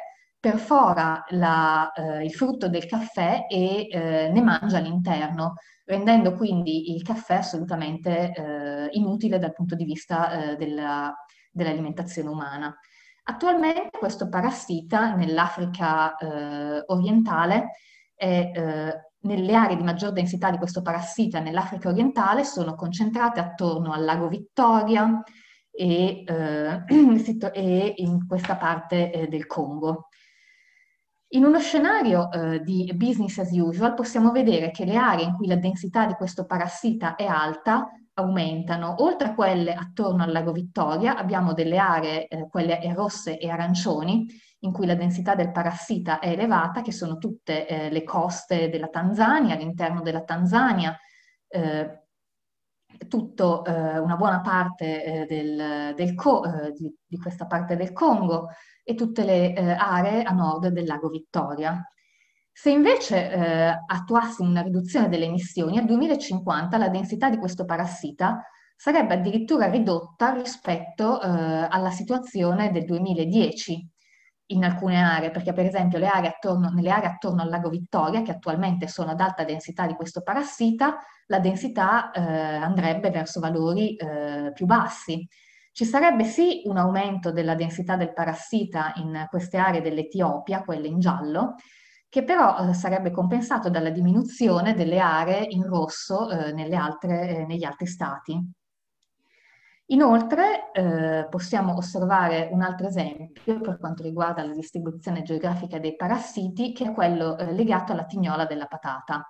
perfora la, eh, il frutto del caffè e eh, ne mangia all'interno, rendendo quindi il caffè assolutamente eh, inutile dal punto di vista eh, della, dell'alimentazione umana. Attualmente questo parassita nell'Africa eh, orientale è eh, nelle aree di maggior densità di questo parassita nell'Africa orientale sono concentrate attorno al lago Vittoria e, eh, e in questa parte eh, del Congo. In uno scenario eh, di business as usual possiamo vedere che le aree in cui la densità di questo parassita è alta aumentano. Oltre a quelle attorno al lago Vittoria abbiamo delle aree, eh, quelle rosse e arancioni, in cui la densità del parassita è elevata, che sono tutte eh, le coste della Tanzania, all'interno della Tanzania, eh, tutto, eh, una buona parte eh, del, del co, eh, di, di, questa parte del Congo, e tutte le eh, aree a nord del lago Vittoria. Se invece eh, attuassimo una riduzione delle emissioni, al 2050 la densità di questo parassita sarebbe addirittura ridotta rispetto eh, alla situazione del 2010 in alcune aree, perché per esempio aree attorno, nelle aree attorno al lago Vittoria, che attualmente sono ad alta densità di questo parassita, la densità eh, andrebbe verso valori eh, più bassi. Ci sarebbe sì un aumento della densità del parassita in queste aree dell'Etiopia, quelle in giallo, che però eh, sarebbe compensato dalla diminuzione delle aree in rosso eh, altre, eh, negli altri stati. Inoltre eh, possiamo osservare un altro esempio per quanto riguarda la distribuzione geografica dei parassiti, che è quello eh, legato alla tignola della patata.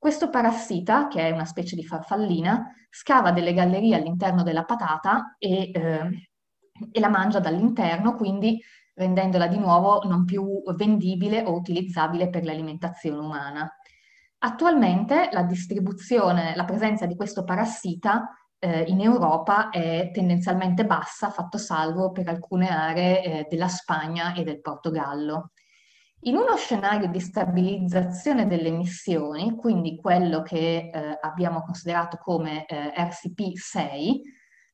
Questo parassita, che è una specie di farfallina, scava delle gallerie all'interno della patata e, eh, e la mangia dall'interno, quindi rendendola di nuovo non più vendibile o utilizzabile per l'alimentazione umana. Attualmente la distribuzione, la presenza di questo parassita eh, in Europa è tendenzialmente bassa, fatto salvo per alcune aree eh, della Spagna e del Portogallo. In uno scenario di stabilizzazione delle emissioni, quindi quello che eh, abbiamo considerato come eh, RCP6,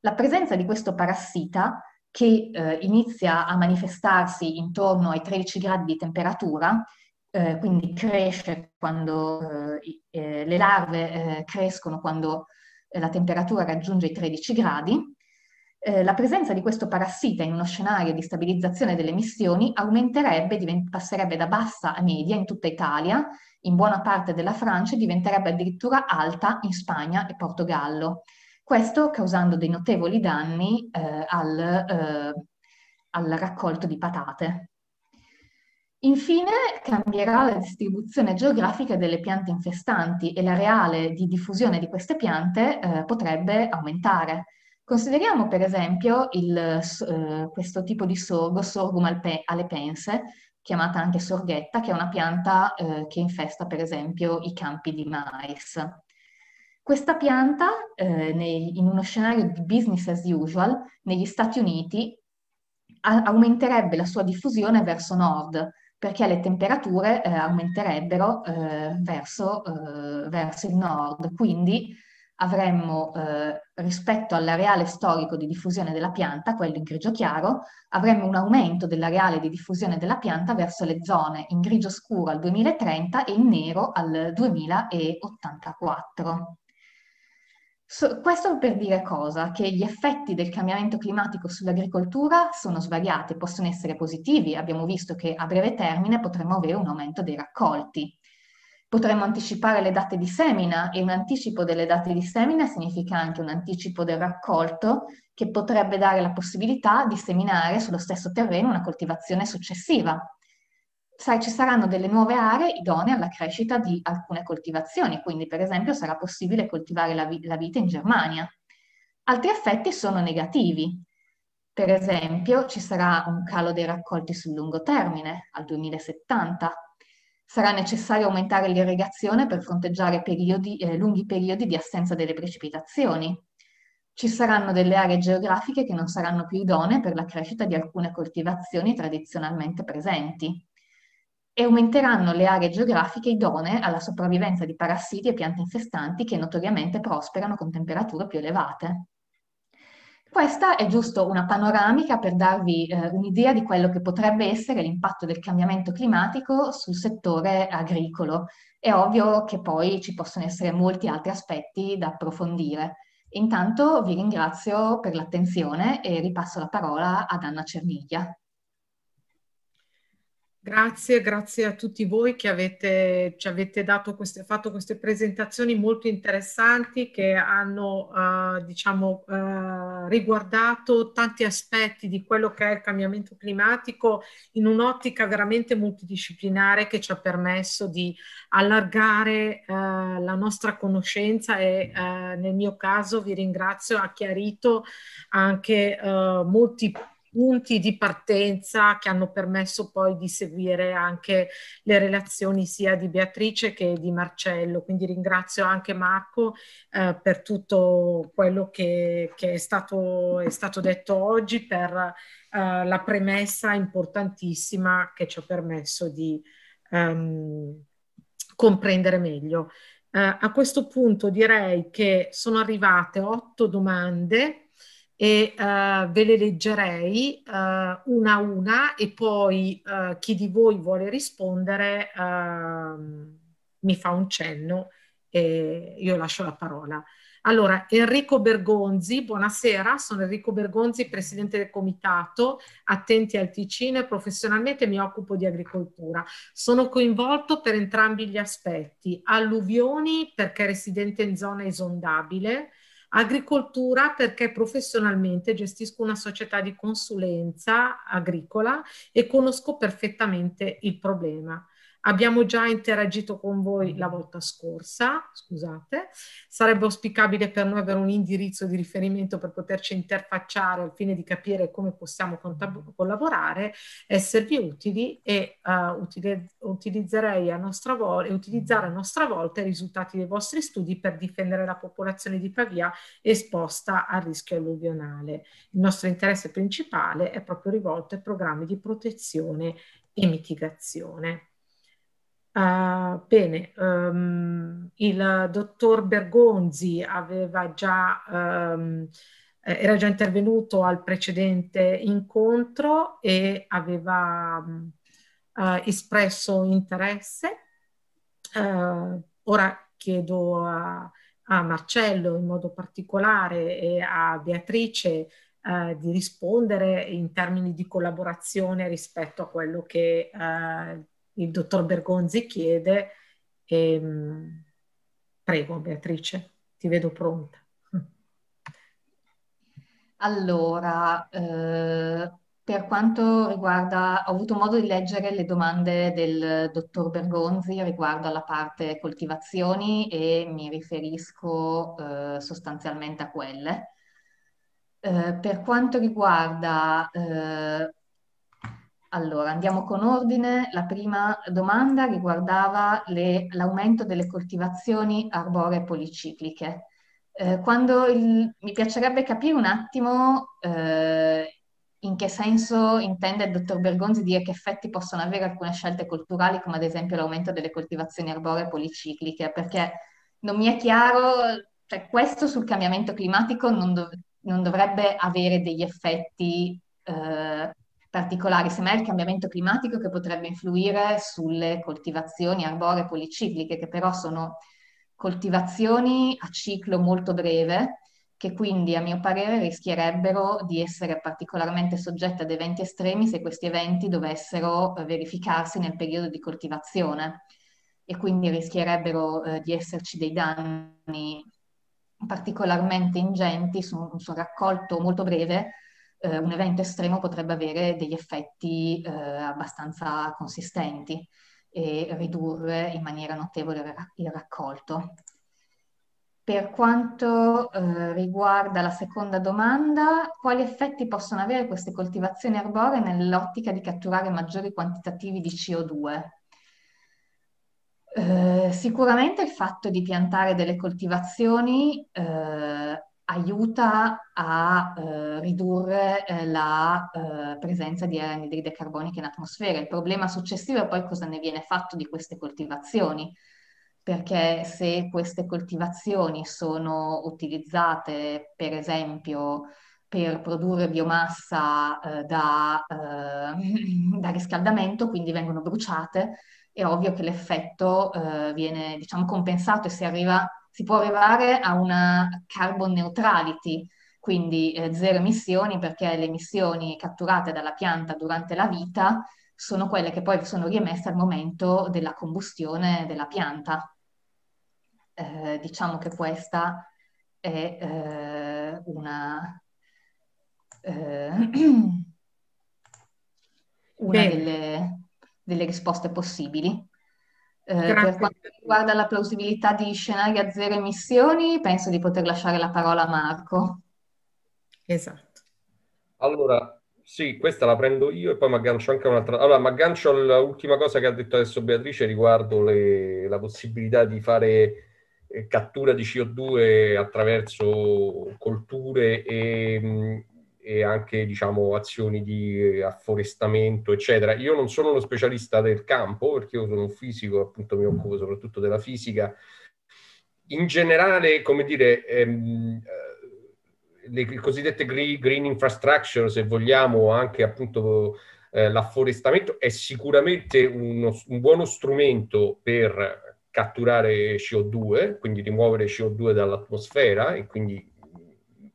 la presenza di questo parassita che eh, inizia a manifestarsi intorno ai 13 gradi di temperatura, eh, quindi cresce quando eh, eh, le larve crescono quando la temperatura raggiunge i 13 gradi, eh, la presenza di questo parassita in uno scenario di stabilizzazione delle emissioni aumenterebbe, passerebbe da bassa a media in tutta Italia, in buona parte della Francia e diventerebbe addirittura alta in Spagna e Portogallo. Questo causando dei notevoli danni eh, al, eh, al raccolto di patate. Infine cambierà la distribuzione geografica delle piante infestanti e la reale di diffusione di queste piante eh, potrebbe aumentare. Consideriamo per esempio il, eh, questo tipo di sorgo, sorghum al pe- chiamata anche sorghetta, che è una pianta eh, che infesta per esempio i campi di mais. Questa pianta, eh, nei, in uno scenario di business as usual, negli Stati Uniti a- aumenterebbe la sua diffusione verso nord, perché le temperature eh, aumenterebbero eh, verso, eh, verso il nord, quindi avremmo eh, rispetto all'areale storico di diffusione della pianta, quello in grigio chiaro, avremmo un aumento dell'areale di diffusione della pianta verso le zone in grigio scuro al 2030 e in nero al 2084. So, questo per dire cosa? Che gli effetti del cambiamento climatico sull'agricoltura sono svariati, possono essere positivi, abbiamo visto che a breve termine potremmo avere un aumento dei raccolti, Potremmo anticipare le date di semina e un anticipo delle date di semina significa anche un anticipo del raccolto che potrebbe dare la possibilità di seminare sullo stesso terreno una coltivazione successiva. Sai, ci saranno delle nuove aree idonee alla crescita di alcune coltivazioni, quindi per esempio sarà possibile coltivare la, vi- la vite in Germania. Altri effetti sono negativi. Per esempio ci sarà un calo dei raccolti sul lungo termine al 2070, sarà necessario aumentare l'irrigazione per fronteggiare periodi, eh, lunghi periodi di assenza delle precipitazioni. Ci saranno delle aree geografiche che non saranno più idonee per la crescita di alcune coltivazioni tradizionalmente presenti e aumenteranno le aree geografiche idonee alla sopravvivenza di parassiti e piante infestanti che notoriamente prosperano con temperature più elevate. Questa è giusto una panoramica per darvi eh, un'idea di quello che potrebbe essere l'impatto del cambiamento climatico sul settore agricolo. È ovvio che poi ci possono essere molti altri aspetti da approfondire. Intanto vi ringrazio per l'attenzione e ripasso la parola ad Anna Cerniglia. Grazie, grazie a tutti voi che avete, ci avete queste, fatto queste presentazioni molto interessanti che hanno uh, diciamo, uh, riguardato tanti aspetti di quello che è il cambiamento climatico in un'ottica veramente multidisciplinare che ci ha permesso di allargare uh, la nostra conoscenza e nel mio caso vi ringrazio, ha chiarito anche molti punti punti di partenza che hanno permesso poi di seguire anche le relazioni sia di Beatrice che di Marcello. Quindi ringrazio anche Marco eh, per tutto quello che, che è, stato, è, stato, detto oggi, per eh, la premessa importantissima che ci ha permesso di ehm, comprendere meglio. Eh, a questo punto direi che sono arrivate otto domande e uh, ve le leggerei uh, una a una e poi uh, chi di voi vuole rispondere ehm, mi fa un cenno e io lascio la parola. Allora, Enrico Bergonzi, buonasera, sono Enrico Bergonzi, presidente del comitato Attenti al Ticino e professionalmente mi occupo di agricoltura. Sono coinvolto per entrambi gli aspetti, alluvioni perché residente in zona esondabile, agricoltura perché professionalmente gestisco una società di consulenza agricola e conosco perfettamente il problema. Abbiamo già interagito con voi la volta scorsa, scusate. Sarebbe auspicabile per noi avere un indirizzo di riferimento per poterci interfacciare al fine di capire come possiamo collaborare, esservi utili e uh, utilizzerei a nostra vol- utilizzare a nostra volta i risultati dei vostri studi per difendere la popolazione di Pavia esposta al rischio alluvionale. Il nostro interesse principale è proprio rivolto ai programmi di protezione e mitigazione. Uh, bene, um, il dottor Bergonzi aveva già, um, era già intervenuto al precedente incontro e aveva um, uh, espresso interesse. Uh, ora chiedo a, a, Marcello in modo particolare e a Beatrice Uh, di rispondere in termini di collaborazione rispetto a quello che uh, il dottor Bergonzi chiede. E, ehm, prego Beatrice, ti vedo pronta. Allora, eh, per quanto riguarda, ho avuto modo di leggere le domande del dottor Bergonzi riguardo alla parte coltivazioni e mi riferisco eh, sostanzialmente a quelle. Eh, per quanto riguarda eh, allora, andiamo con ordine. La prima domanda riguardava le, l'aumento delle coltivazioni arboree policicliche. Eh, il, mi piacerebbe capire un attimo eh, in che senso intende il dottor Bergonzi dire che effetti possono avere alcune scelte culturali, come ad esempio l'aumento delle coltivazioni arboree policicliche, perché non mi è chiaro, cioè, questo sul cambiamento climatico non, dov- non dovrebbe avere degli effetti eh, particolari, mai il cambiamento climatico che potrebbe influire sulle coltivazioni arboree policicliche, che però sono coltivazioni a ciclo molto breve, che quindi a mio parere rischierebbero di essere particolarmente soggette ad eventi estremi se questi eventi dovessero eh, verificarsi nel periodo di coltivazione e quindi rischierebbero eh, di esserci dei danni particolarmente ingenti su un raccolto molto breve eh, un evento estremo potrebbe avere degli effetti eh, abbastanza consistenti e ridurre in maniera notevole il raccolto. Per quanto eh, riguarda la seconda domanda, quali effetti possono avere queste coltivazioni arboree nell'ottica di catturare maggiori quantitativi di CO2? Eh, sicuramente il fatto di piantare delle coltivazioni eh, aiuta a eh, ridurre eh, la eh, presenza di anidride carbonica in atmosfera. Il problema successivo è poi cosa ne viene fatto di queste coltivazioni, perché se queste coltivazioni sono utilizzate, per esempio, per produrre biomassa eh, da, eh, da, riscaldamento, quindi vengono bruciate, è ovvio che l'effetto eh, viene, diciamo, compensato e si arriva si può arrivare a una carbon neutrality, quindi eh, zero emissioni perché le emissioni catturate dalla pianta durante la vita sono quelle che poi sono riemesse al momento della combustione della pianta. Eh, diciamo che questa è eh, una, eh, una delle, delle risposte possibili. Eh, per quanto riguarda la plausibilità di scenari a zero emissioni, penso di poter lasciare la parola a Marco. Esatto. Allora, sì, questa la prendo io e poi mi aggancio anche a un'altra. Allora, mi aggancio all'ultima cosa che ha detto adesso Beatrice riguardo le, la possibilità di fare eh, cattura di CO2 attraverso colture e mh, mm, e anche diciamo, azioni di eh, afforestamento, eccetera. Io non sono uno specialista del campo perché io sono un fisico, appunto mi occupo soprattutto della fisica. In generale, come dire, ehm, eh, le cosiddette green infrastructure, se vogliamo, anche appunto eh, l'afforestamento è sicuramente uno, un buono strumento per catturare CO2, quindi rimuovere CO2 dall'atmosfera e quindi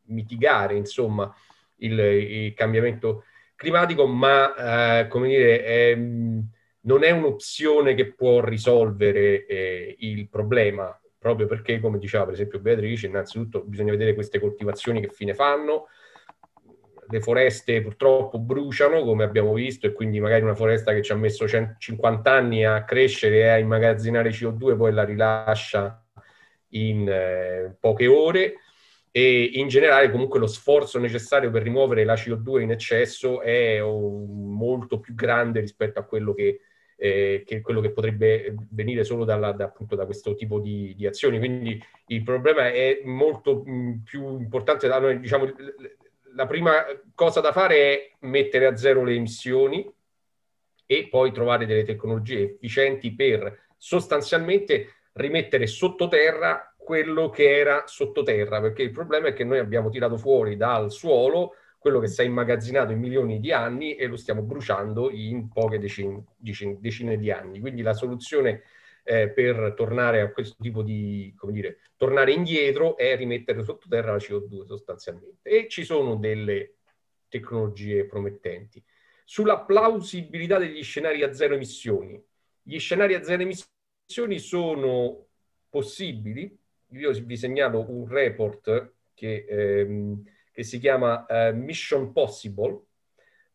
mitigare, insomma, il, il cambiamento climatico, ma eh, come dire, è, non è un'opzione che può risolvere eh, il problema, proprio perché, come diceva per esempio Beatrice, innanzitutto bisogna vedere queste coltivazioni che fine fanno, le foreste purtroppo bruciano, come abbiamo visto, e quindi magari una foresta che ci ha messo 50 anni a crescere e a immagazzinare CO2, poi la rilascia in eh, poche ore e in generale comunque lo sforzo necessario per rimuovere la CO2 in eccesso è molto più grande rispetto a quello che, eh, che, quello che potrebbe venire solo dalla, da, appunto, da, questo tipo di, di, azioni. Quindi il problema è molto mh, mm, più importante. Da noi, diciamo, la prima cosa da fare è mettere a zero le emissioni e poi trovare delle tecnologie efficienti per sostanzialmente rimettere sottoterra quello che era sottoterra, perché il problema è che noi abbiamo tirato fuori dal suolo quello che si è immagazzinato in milioni di anni e lo stiamo bruciando in poche decine, decine, decine di anni. Quindi la soluzione eh, per tornare a questo tipo di, come dire, tornare indietro è rimettere sottoterra la CO2 sostanzialmente. E ci sono delle tecnologie promettenti. Sulla plausibilità degli scenari a zero emissioni, gli scenari a zero emissioni sono possibili io vi segnalo un report che, ehm, che si chiama eh, Mission Possible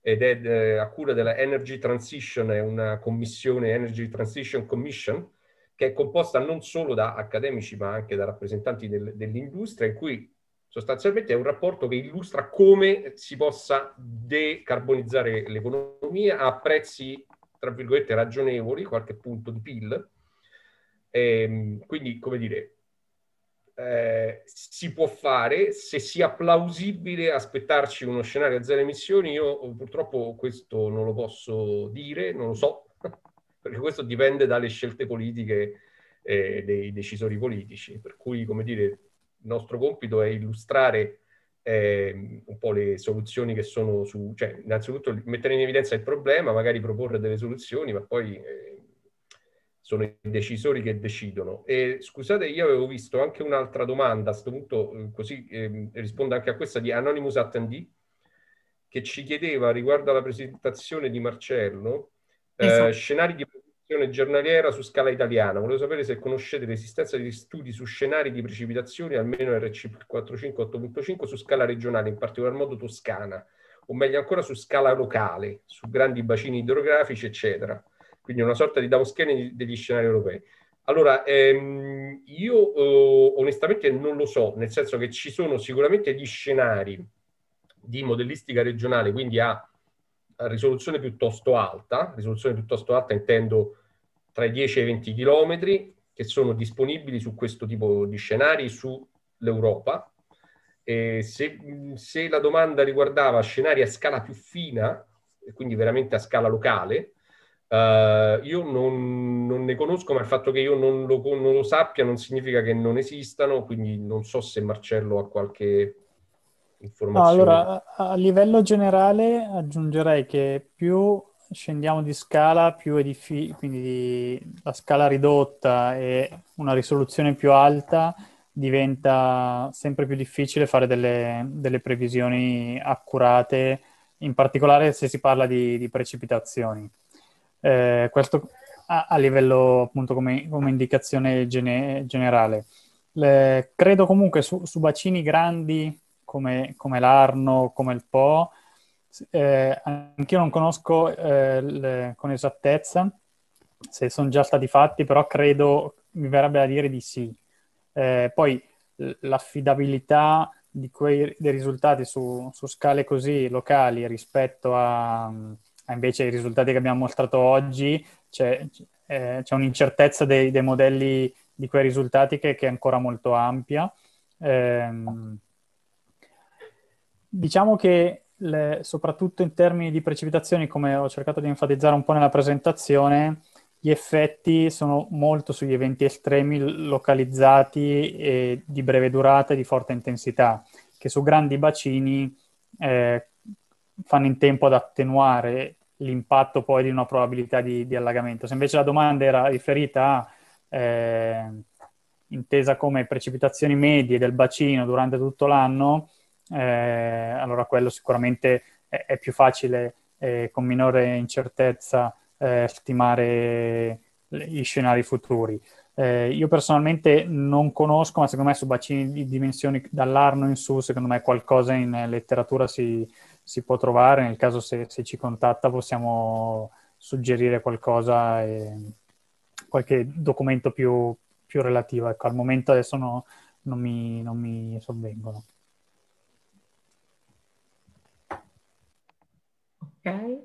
ed è eh, a cura della Energy Transition, è una commissione, Energy Transition Commission, che è composta non solo da accademici ma anche da rappresentanti del, dell'industria, in cui sostanzialmente è un rapporto che illustra come si possa decarbonizzare l'economia a prezzi, tra virgolette, ragionevoli, qualche punto di PIL. E, ehm, quindi, come dire, eh, si può fare, se sia plausibile aspettarci uno scenario a zero emissioni, io purtroppo questo non lo posso dire, non lo so, perché questo dipende dalle scelte politiche eh, dei decisori politici, per cui, come dire, il nostro compito è illustrare eh, un po' le soluzioni che sono su, cioè innanzitutto mettere in evidenza il problema, magari proporre delle soluzioni, ma poi eh, sono i decisori che decidono. E scusate, io avevo visto anche un'altra domanda, a questo punto eh, così eh, rispondo anche a questa di Anonymous Attendee, che ci chiedeva riguardo alla presentazione di Marcello, eh, esatto. scenari di precipitazione giornaliera su scala italiana. Volevo sapere se conoscete l'esistenza di studi su scenari di precipitazione, almeno RC458.5, su scala regionale, in particolar modo toscana, o meglio ancora su scala locale, su grandi bacini idrografici, eccetera quindi una sorta di Davos Kennedy degli scenari europei. Allora, ehm, io eh, onestamente non lo so, nel senso che ci sono sicuramente gli scenari di modellistica regionale, quindi a, risoluzione piuttosto alta, risoluzione piuttosto alta intendo tra i 10 e i 20 chilometri, che sono disponibili su questo tipo di scenari sull'Europa. Eh, se, se la domanda riguardava scenari a scala più fina, quindi veramente a scala locale, Uh, io non, non, ne conosco, ma il fatto che io non lo, non lo, sappia non significa che non esistano, quindi non so se Marcello ha qualche informazione. No, allora, a livello generale aggiungerei che più scendiamo di scala, più è difficile, quindi di, la scala ridotta e una risoluzione più alta, diventa sempre più difficile fare delle, delle previsioni accurate, in particolare se si parla di, di precipitazioni. Eh, questo a, a, livello appunto come, come indicazione gene, generale. Le, credo comunque su, su, bacini grandi come, come l'Arno, come il Po, eh, anch'io non conosco eh, le, con esattezza se sono già stati fatti, però credo, mi verrebbe a dire di sì. Eh, poi l'affidabilità di quei, dei risultati su, su, scale così locali rispetto a, Ah, invece i risultati che abbiamo mostrato oggi, c'è, eh, c'è un'incertezza dei, dei, modelli di quei risultati che, che è ancora molto ampia. Eh, diciamo che le, soprattutto in termini di precipitazioni, come ho cercato di enfatizzare un po' nella presentazione, gli effetti sono molto sugli eventi estremi localizzati e di breve durata e di forte intensità, che su grandi bacini eh, fanno in tempo ad attenuare l'impatto poi di una probabilità di, di allagamento. Se invece la domanda era riferita a eh, intesa come precipitazioni medie del bacino durante tutto l'anno, eh, allora quello sicuramente è, è più facile eh, con minore incertezza eh, stimare gli scenari futuri. Eh, io personalmente non conosco, ma secondo me su bacini di dimensioni dall'Arno in su, secondo me qualcosa in letteratura si, si può trovare, nel caso se, se ci contatta possiamo suggerire qualcosa, qualche documento più, più relativo. Ecco, al momento adesso no, non, mi, non mi sovvengono. Ok,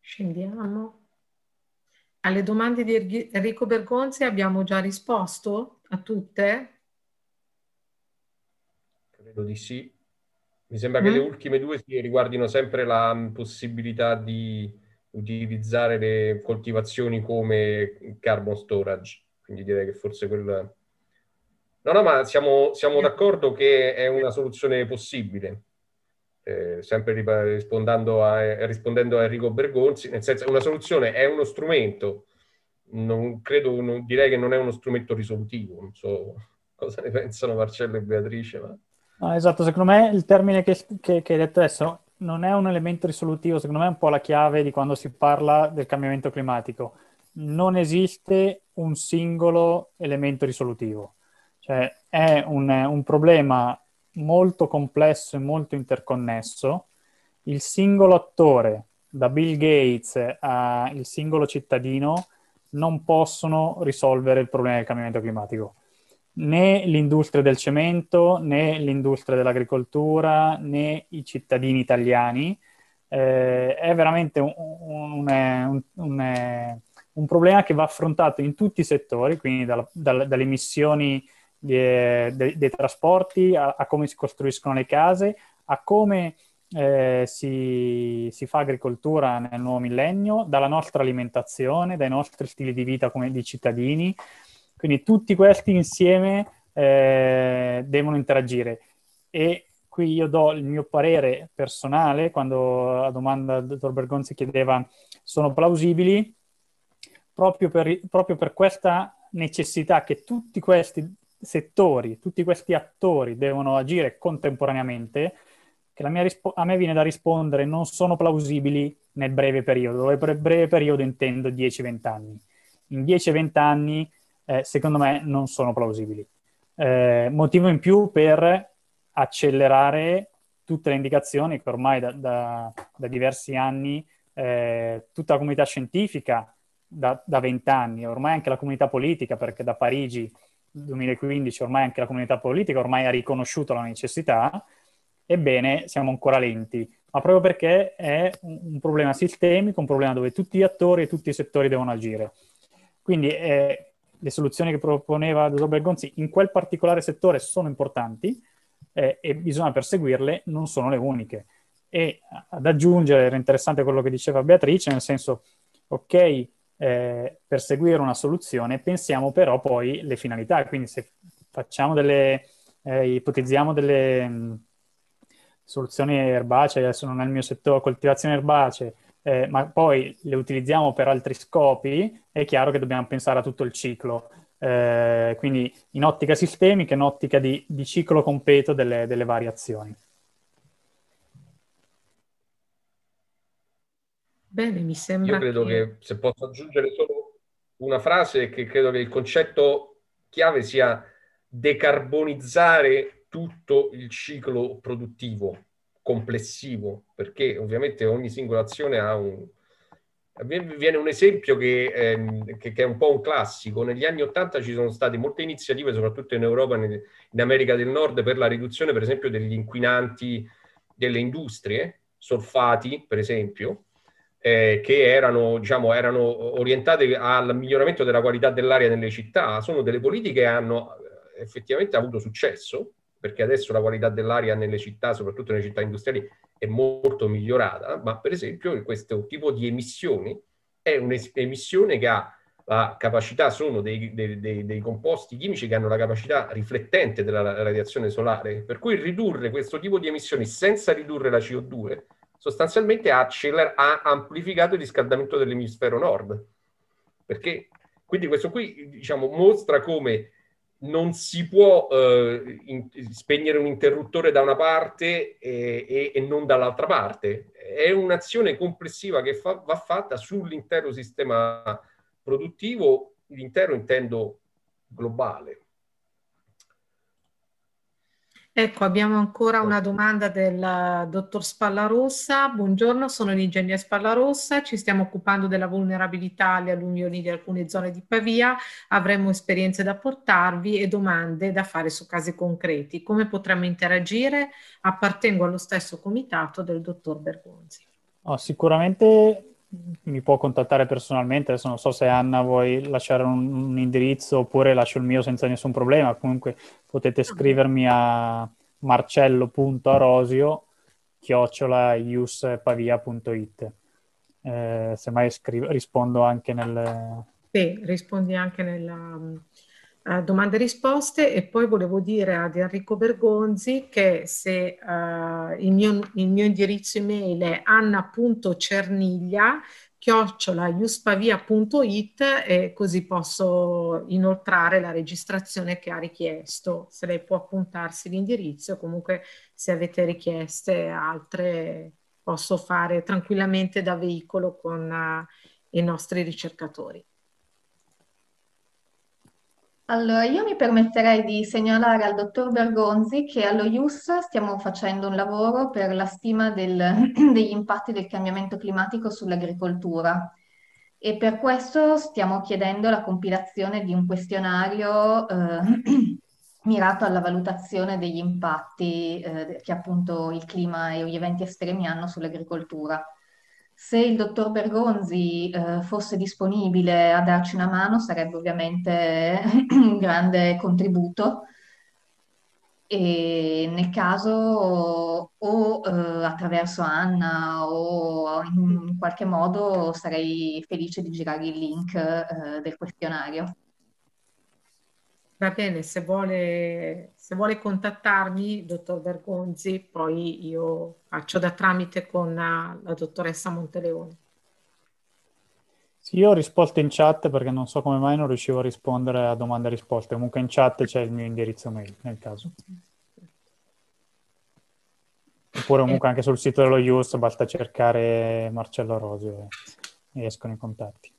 scendiamo. Alle domande di Enrico Bergonzi abbiamo già risposto a tutte? Credo di sì. Mi sembra mm. che le mm? ultime due si riguardino sempre la possibilità di utilizzare le coltivazioni come carbon storage, quindi direi che forse quel... No, no, ma siamo, siamo d'accordo che è una soluzione possibile, eh, sempre rispondendo a, rispondendo a Enrico Bergonzi, nel senso una soluzione è uno strumento, non credo, non, direi che non è uno strumento risolutivo, non so cosa ne pensano Marcello e Beatrice, ma... No, esatto, secondo me il termine che, che, che hai detto adesso non è un elemento risolutivo, secondo me è un po' la chiave di quando si parla del cambiamento climatico. Non esiste un singolo elemento risolutivo, cioè è un, un problema molto complesso e molto interconnesso. Il singolo attore, da Bill Gates al singolo cittadino, non possono risolvere il problema del cambiamento climatico né l'industria del cemento, né l'industria dell'agricoltura, né i cittadini italiani. Eh, è veramente un, un, un, un, problema che va affrontato in tutti i settori, quindi dalla, dal, dalle emissioni dei, eh, dei, dei trasporti a, a, come si costruiscono le case, a come eh, si, si, fa agricoltura nel nuovo millennio, dalla nostra alimentazione, dai nostri stili di vita come di cittadini, quindi tutti questi insieme eh, devono interagire. E qui io do il mio parere personale, quando la domanda del dottor Bergonzi chiedeva sono plausibili, proprio per, proprio per questa necessità che tutti questi settori, tutti questi attori devono agire contemporaneamente, che la mia rispo- a me viene da rispondere non sono plausibili nel breve periodo, dove per breve periodo intendo 10-20 anni. In 10-20 anni eh, secondo me non sono plausibili. Eh, motivo in più per accelerare tutte le indicazioni che ormai da, da, da diversi anni eh, tutta la comunità scientifica da vent'anni, ormai anche la comunità politica, perché da Parigi 2015 ormai anche la comunità politica ormai ha riconosciuto la necessità, ebbene siamo ancora lenti, ma proprio perché è un, un problema sistemico, un problema dove tutti gli attori e tutti i settori devono agire. Quindi eh, le soluzioni che proponeva Dodo Gonzi in quel particolare settore sono importanti eh, e bisogna perseguirle, non sono le uniche. E ad aggiungere, era interessante quello che diceva Beatrice, nel senso, ok, eh, perseguire una soluzione, pensiamo però poi le finalità, quindi se facciamo delle, eh, ipotizziamo delle mh, mm, soluzioni erbacee, adesso non è il mio settore, coltivazione erbacee, eh, ma poi le utilizziamo per altri scopi, è chiaro che dobbiamo pensare a tutto il ciclo. Eh, quindi in ottica sistemica, in ottica di, di ciclo completo delle, delle variazioni. Bene, mi sembra. Io credo che... che... se posso aggiungere solo una frase, che credo che il concetto chiave sia decarbonizzare tutto il ciclo produttivo complessivo, perché ovviamente ogni singola azione ha un... Viene un esempio che, eh, che, che è un po' un classico. Negli anni Ottanta ci sono state molte iniziative, soprattutto in Europa e in America del Nord, per la riduzione, per esempio, degli inquinanti delle industrie, solfati, per esempio, eh, che erano, diciamo, erano, orientate al miglioramento della qualità dell'aria nelle città. Sono delle politiche che hanno effettivamente avuto successo, perché adesso la qualità dell'aria nelle città, soprattutto nelle città industriali, è molto migliorata, ma per esempio questo tipo di emissioni è un'emissione che ha la capacità, sono dei, dei, dei, dei composti chimici che hanno la capacità riflettente della radiazione solare, per cui ridurre questo tipo di emissioni senza ridurre la CO2 sostanzialmente ha, ha amplificato il riscaldamento dell'emisfero nord. Perché? Quindi questo qui diciamo, mostra come non si può eh, in, spegnere un interruttore da una parte e, e, e, non dall'altra parte. È un'azione complessiva che fa, va fatta sull'intero sistema produttivo, l'intero intendo globale. Ecco, abbiamo ancora una ecco. domanda del eh, dottor Spallarossa. Buongiorno, sono l'ingegnere Spallarossa, ci stiamo occupando della vulnerabilità alle alluvioni di alcune zone di Pavia, avremo esperienze da portarvi e domande da fare su casi concreti. Come potremmo interagire? Appartengo allo stesso comitato del dottor Bergonzi. Oh, sicuramente mi può contattare personalmente. Adesso non so se Anna vuoi lasciare un, un indirizzo oppure lascio il mio senza nessun problema. Comunque potete ah. scrivermi a marcello.arosio chiocciolaiuspavia.it eh, semmai scri- rispondo anche nel... Sì, rispondi anche nella, domande e risposte e poi volevo dire ad Enrico Bergonzi che se eh, il, mio, il mio indirizzo email è anna.cerniglia chiocciola iuspavia.it e così posso inoltrare la registrazione che ha richiesto. Se lei può appuntarsi l'indirizzo, comunque se avete richieste altre posso fare tranquillamente da veicolo con uh, i nostri ricercatori. Allora, io mi permetterei di segnalare al dottor Bergonzi che allo IUS stiamo facendo un lavoro per la stima del- degli impatti del cambiamento climatico sull'agricoltura e per questo stiamo chiedendo la compilazione di un questionario eh, mirato alla valutazione degli impatti eh, che appunto il clima e gli eventi estremi hanno sull'agricoltura. Se il dottor Bergonzi eh, fosse disponibile a darci una mano sarebbe ovviamente un grande contributo e nel caso o, eh, attraverso Anna o in qualche modo sarei felice di girare il link eh, del questionario. Va bene, se vuole se vuole contattarmi, dottor Bergonzi, poi io faccio da tramite con eh, la dottoressa Monteleone. Sì, io ho risposto in chat perché non so come mai non riuscivo a rispondere a domande e risposte. Comunque in chat c'è il mio indirizzo mail nel caso. Oppure comunque anche sul sito dello IUS basta cercare Marcello Rosio e escono i contatti.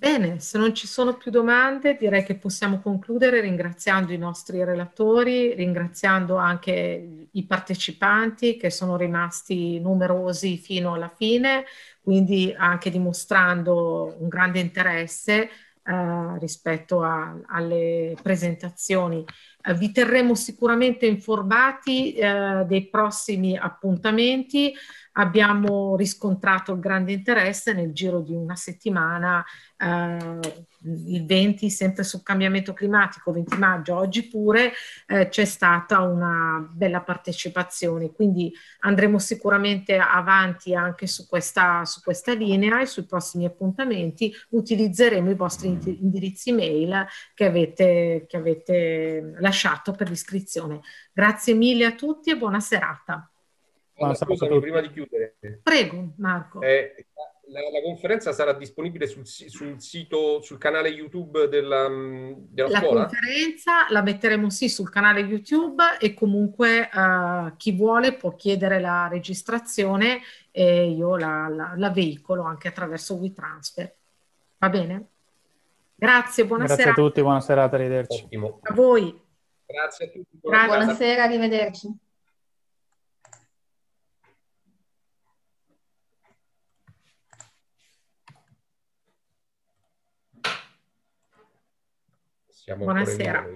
Bene, se non ci sono più domande, direi che possiamo concludere ringraziando i nostri relatori, ringraziando anche i partecipanti che sono rimasti numerosi fino alla fine, quindi anche dimostrando un grande interesse eh, rispetto a, alle presentazioni. Eh, vi terremo sicuramente informati eh, dei prossimi appuntamenti abbiamo riscontrato il grande interesse nel giro di una settimana, eh, il 20, sempre sul cambiamento climatico, 20 maggio, oggi pure eh, c'è stata una bella partecipazione, quindi andremo sicuramente avanti anche su questa, su questa linea e sui prossimi appuntamenti utilizzeremo i vostri indirizzi mail che avete, che avete lasciato per l'iscrizione. Grazie mille a tutti e buona serata. Ma scusami, prima di chiudere. Prego, Marco. Eh, la, la, conferenza sarà disponibile sul, sul, sito, sul canale YouTube della, mm, della la scuola? La conferenza la metteremo sì sul canale YouTube e comunque uh, chi vuole può chiedere la registrazione e io la, la, la veicolo anche attraverso WeTransfer. Va bene? Grazie, buonasera. Grazie serata. a tutti, buona serata, arrivederci. Ottimo. A voi. Grazie a tutti. Buona Grazie. Buonasera, arrivederci. Siamo Buonasera.